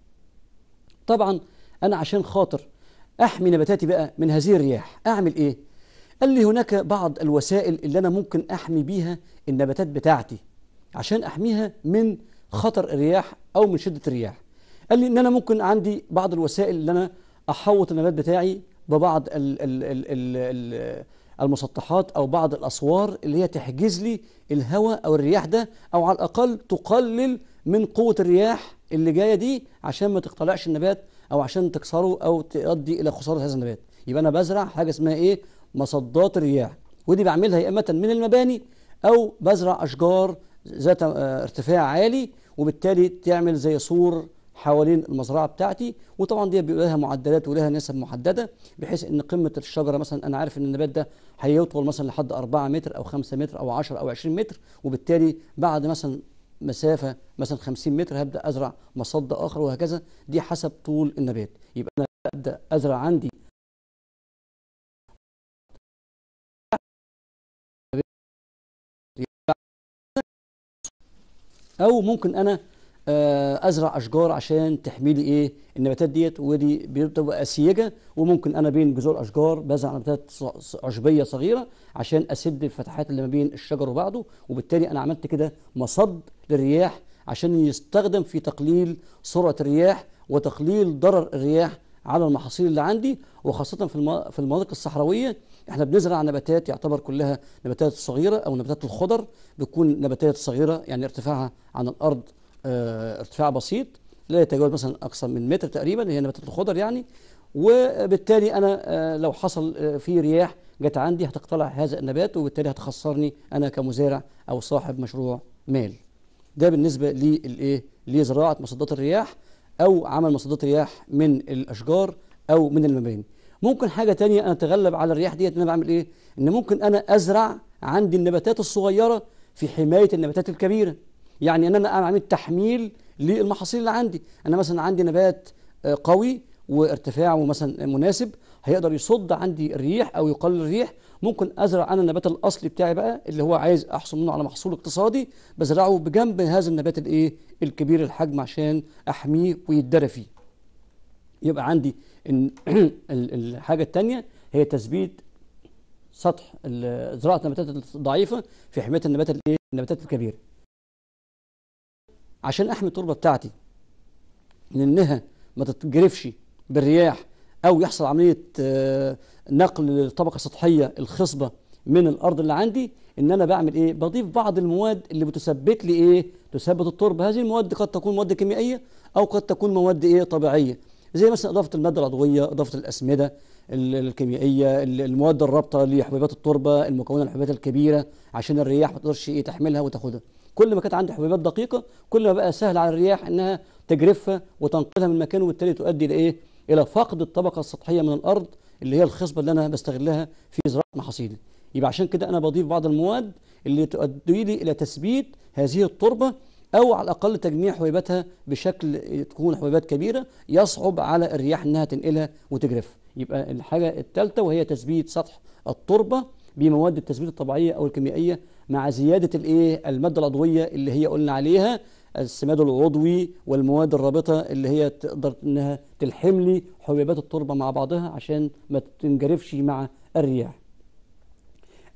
طبعا انا عشان خاطر احمي نباتاتي بقى من هذه الرياح اعمل ايه؟ قال لي هناك بعض الوسائل اللي انا ممكن احمي بيها النباتات بتاعتي عشان احميها من خطر الرياح او من شده الرياح قال لي ان انا ممكن عندي بعض الوسائل اللي انا احوط النبات بتاعي ببعض الـ الـ الـ الـ المسطحات او بعض الاسوار اللي هي تحجز لي الهواء او الرياح ده او على الاقل تقلل من قوه الرياح اللي جايه دي عشان ما تقتلعش النبات او عشان تكسره او تؤدي الى خساره هذا النبات يبقى انا بزرع حاجه اسمها ايه مصدات الرياح ودي بعملها يا إيه؟ اما من المباني او بزرع اشجار ذات ارتفاع عالي وبالتالي تعمل زي سور حوالين المزرعه بتاعتي وطبعا دي بيبقى لها معدلات ولها نسب محدده بحيث ان قمه الشجره مثلا انا عارف ان النبات ده هيطول مثلا لحد 4 متر او 5 متر او 10 او 20 متر وبالتالي بعد مثلا مسافه مثلا 50 متر هبدا ازرع مصد اخر وهكذا دي حسب طول النبات يبقى انا ابدا ازرع عندي او ممكن انا آه، ازرع اشجار عشان تحمي لي ايه النباتات ديت ودي بتبقى سيجه وممكن انا بين جذور اشجار بزرع نباتات عشبيه صغيره عشان اسد الفتحات اللي ما بين الشجر وبعضه وبالتالي انا عملت كده مصد للرياح عشان يستخدم في تقليل سرعه الرياح وتقليل ضرر الرياح على المحاصيل اللي عندي وخاصه في المناطق الصحراويه احنا بنزرع نباتات يعتبر كلها نباتات صغيره او نباتات الخضر بتكون نباتات صغيره يعني ارتفاعها عن الارض اه ارتفاع بسيط لا يتجاوز مثلا اقصى من متر تقريبا هي نباتات الخضر يعني وبالتالي انا اه لو حصل آه، في رياح جت عندي هتقتلع هذا النبات وبالتالي هتخسرني انا كمزارع او صاحب مشروع مال ده بالنسبه للايه لزراعه مصدات الرياح او عمل مصدات رياح من الاشجار او من المباني ممكن حاجة تانية أنا أتغلب على الرياح ديت أنا بعمل إيه؟ إن ممكن أنا أزرع عندي النباتات الصغيرة في حماية النباتات الكبيرة يعني إن أنا أعمل تحميل للمحاصيل اللي عندي أنا مثلا عندي نبات آه، قوي وارتفاعه مثلا مناسب هيقدر يصد عندي الريح أو يقلل الريح ممكن أزرع أنا النبات الأصلي بتاعي بقى اللي هو عايز أحصل منه على محصول اقتصادي بزرعه بجنب هذا النبات الإيه؟ الكبير الحجم عشان أحميه ويتدرى فيه يبقى عندي إن الحاجة الثانية هي تثبيت سطح زراعة النباتات الضعيفة في حماية النباتات إيه، النباتات الكبيرة عشان أحمي التربة بتاعتي من إنها ما تتجرفش بالرياح أو يحصل عملية آه، نقل للطبقة السطحية الخصبة من الأرض اللي عندي إن أنا بعمل إيه؟ بضيف بعض المواد اللي بتثبت لي إيه؟ تثبت التربة هذه المواد قد تكون مواد كيميائية أو قد تكون مواد إيه؟ طبيعية زي مثلا اضافه الماده العضويه اضافه الاسمده الكيميائيه المواد الرابطه لحبيبات التربه المكونه الحبيبات الكبيره عشان الرياح ما تقدرش ايه تحملها وتاخدها كل ما كانت عندي حبيبات دقيقه كل ما بقى سهل على الرياح انها تجرفها وتنقلها من مكانه وبالتالي تؤدي لايه الى فقد الطبقه السطحيه من الارض اللي هي الخصبه اللي انا بستغلها في زراعه محاصيلي يبقى عشان كده انا بضيف بعض المواد اللي تؤدي لي الى تثبيت هذه التربه أو على الأقل تجميع حبيباتها بشكل تكون حبيبات كبيرة يصعب على الرياح إنها تنقلها وتجرف يبقى الحاجة الثالثة وهي تثبيت سطح التربة بمواد التثبيت الطبيعية أو الكيميائية مع زيادة الإيه المادة العضوية اللي هي قلنا عليها السماد العضوي والمواد الرابطة اللي هي تقدر إنها تلحم لي حبيبات التربة مع بعضها عشان ما تنجرفش مع الرياح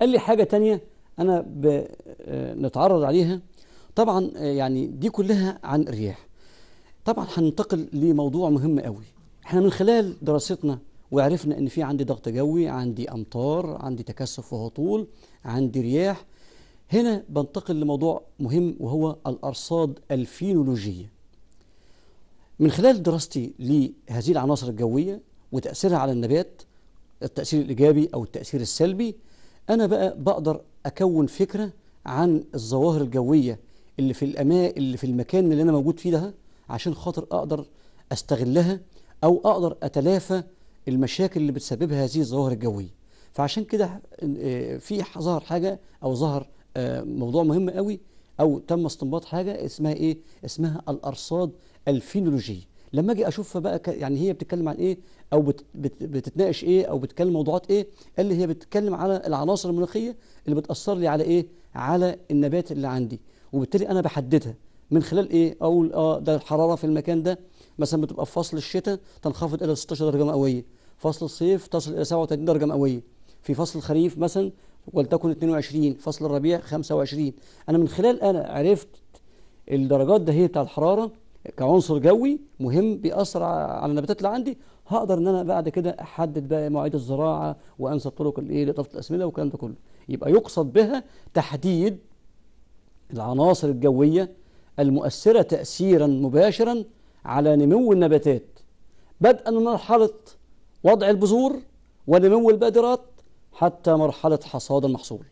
قال لي حاجة تانية أنا آه، نتعرض عليها طبعا آه، يعني دي كلها عن الرياح طبعا هننتقل لموضوع مهم قوي احنا من خلال دراستنا وعرفنا ان في عندي ضغط جوي عندي امطار عندي تكثف وهطول عندي رياح هنا بنتقل لموضوع مهم وهو الارصاد الفينولوجيه من خلال دراستي لهذه العناصر الجويه وتاثيرها على النبات التاثير الايجابي او التاثير السلبي انا بقى بقدر اكون فكره عن الظواهر الجويه اللي في الأما اللي في المكان اللي أنا موجود فيه ده عشان خاطر أقدر أستغلها أو أقدر أتلافى المشاكل اللي بتسببها هذه الظواهر الجوية فعشان كده آه، في ظهر حاجة أو ظهر آه، موضوع مهم قوي أو تم استنباط حاجة اسمها إيه؟ اسمها الأرصاد الفينولوجية لما أجي أشوفها بقى يعني هي بتتكلم عن إيه أو بتتناقش إيه أو بتتكلم موضوعات إيه اللي هي بتتكلم على العناصر المناخية اللي بتأثر لي على إيه؟ على النبات اللي عندي وبالتالي انا بحددها من خلال ايه اقول اه ده الحراره في المكان ده مثلا بتبقى في فصل الشتاء تنخفض الى 16 درجه مئويه فصل الصيف تصل الى 37 درجه مئويه في فصل الخريف مثلا ولتكن 22 فصل الربيع 25 انا من خلال انا عرفت الدرجات ده هي بتاع الحراره كعنصر جوي مهم بيأثر على النباتات اللي عندي هقدر ان انا بعد كده احدد بقى مواعيد الزراعه وانسى الطرق الايه لاضافه الاسمده والكلام ده كله يبقى يقصد بها تحديد العناصر الجوية المؤثرة تأثيرا مباشرا على نمو النباتات بدءا من مرحلة وضع البذور ونمو البادرات حتى مرحلة حصاد المحصول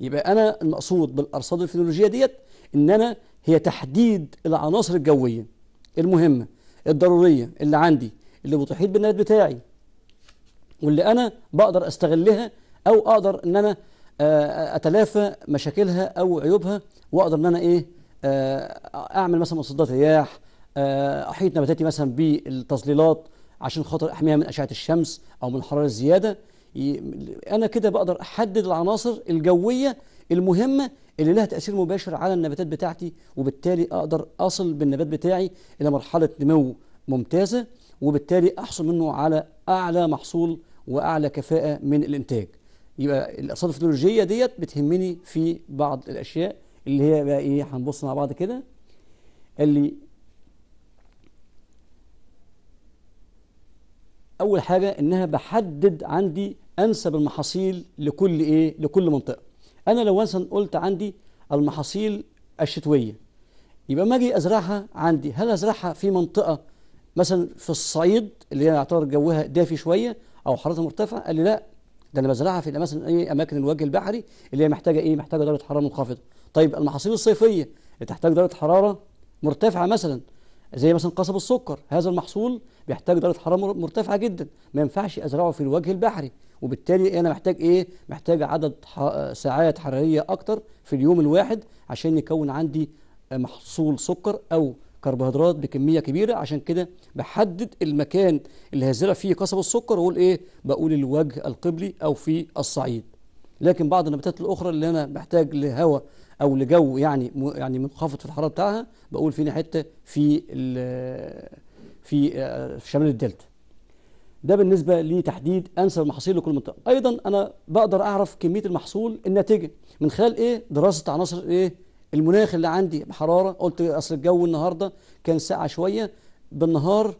يبقى أنا المقصود بالأرصاد الفينولوجية ديت إن أنا هي تحديد العناصر الجوية المهمة الضرورية اللي عندي اللي بتحيط بالنبات بتاعي واللي أنا بقدر أستغلها أو أقدر إن أنا آه، اتلافى مشاكلها او عيوبها واقدر ان انا ايه آه، اعمل مثلا مصدات رياح آه، احيط نباتاتي مثلا بالتظليلات عشان خاطر احميها من اشعه الشمس او من الحراره الزياده انا كده بقدر احدد العناصر الجويه المهمه اللي لها تاثير مباشر على النباتات بتاعتي وبالتالي اقدر اصل بالنبات بتاعي الى مرحله نمو ممتازه وبالتالي احصل منه على اعلى محصول واعلى كفاءه من الانتاج يبقى الاقساط الفيتولوجيه ديت بتهمني في بعض الاشياء اللي هي بقى ايه هنبص مع بعض كده قال لي اول حاجه انها بحدد عندي انسب المحاصيل لكل ايه لكل منطقه انا لو مثلا قلت عندي المحاصيل الشتويه يبقى ما اجي ازرعها عندي هل ازرعها في منطقه مثلا في الصعيد اللي هي يعتبر جوها دافي شويه او حرارتها مرتفعه قال لي لا ده انا بزرعها في مثلا ايه اماكن الوجه البحري اللي هي محتاجه ايه محتاجه درجه حراره منخفضه طيب المحاصيل الصيفيه اللي تحتاج درجه حراره مرتفعه مثلا زي مثلا قصب السكر هذا المحصول بيحتاج درجه حراره مرتفعه جدا ما ينفعش ازرعه في الوجه البحري وبالتالي انا محتاج ايه محتاج عدد ساعات حراريه اكتر في اليوم الواحد عشان يكون عندي محصول سكر او كربوهيدرات بكميه كبيره عشان كده بحدد المكان اللي هزرع فيه قصب السكر واقول ايه بقول الوجه القبلي او في الصعيد لكن بعض النباتات الاخرى اللي انا محتاج لهواء او لجو يعني يعني منخفض في الحراره بتاعها بقول في حته في آه، في شمال الدلتا ده بالنسبه لتحديد انسب المحاصيل لكل منطقه ايضا انا بقدر اعرف كميه المحصول الناتجه من خلال ايه دراسه عناصر ايه المناخ اللي عندي حراره قلت اصل الجو النهارده كان ساقع شويه بالنهار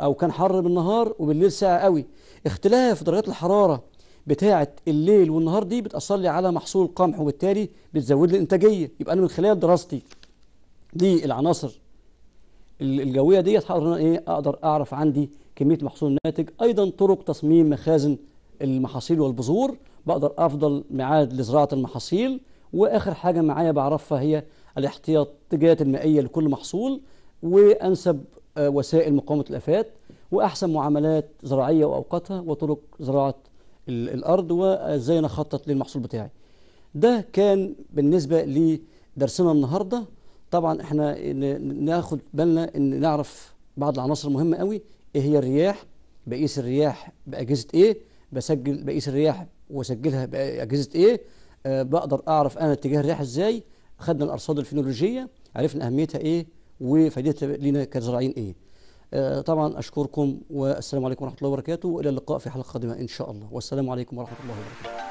او كان حر بالنهار وبالليل ساقع قوي اختلاف درجات الحراره بتاعه الليل والنهار دي بتاثر لي على محصول القمح وبالتالي بتزود لي الانتاجيه يبقى انا من خلال دراستي للعناصر الجويه ديت هقدر ايه اقدر اعرف عندي كميه محصول ناتج ايضا طرق تصميم مخازن المحاصيل والبذور بقدر افضل ميعاد لزراعه المحاصيل واخر حاجه معايا بعرفها هي الاحتياطيات المائيه لكل محصول وانسب آه، وسائل مقاومه الافات واحسن معاملات زراعيه واوقاتها وطرق زراعه الارض وازاي نخطط للمحصول بتاعي ده كان بالنسبه لدرسنا النهارده طبعا احنا ناخد بالنا ان نعرف بعض العناصر المهمه قوي ايه هي الرياح بقيس الرياح باجهزه ايه بسجل بقيس الرياح واسجلها باجهزه ايه آه، بقدر اعرف انا اتجاه الرياح ازاي خدنا الارصاد الفينولوجيه عرفنا اهميتها ايه وفائدتها لينا كزراعين ايه آه، طبعا اشكركم والسلام عليكم ورحمه الله وبركاته والى اللقاء في حلقه قادمه ان شاء الله والسلام عليكم ورحمه الله وبركاته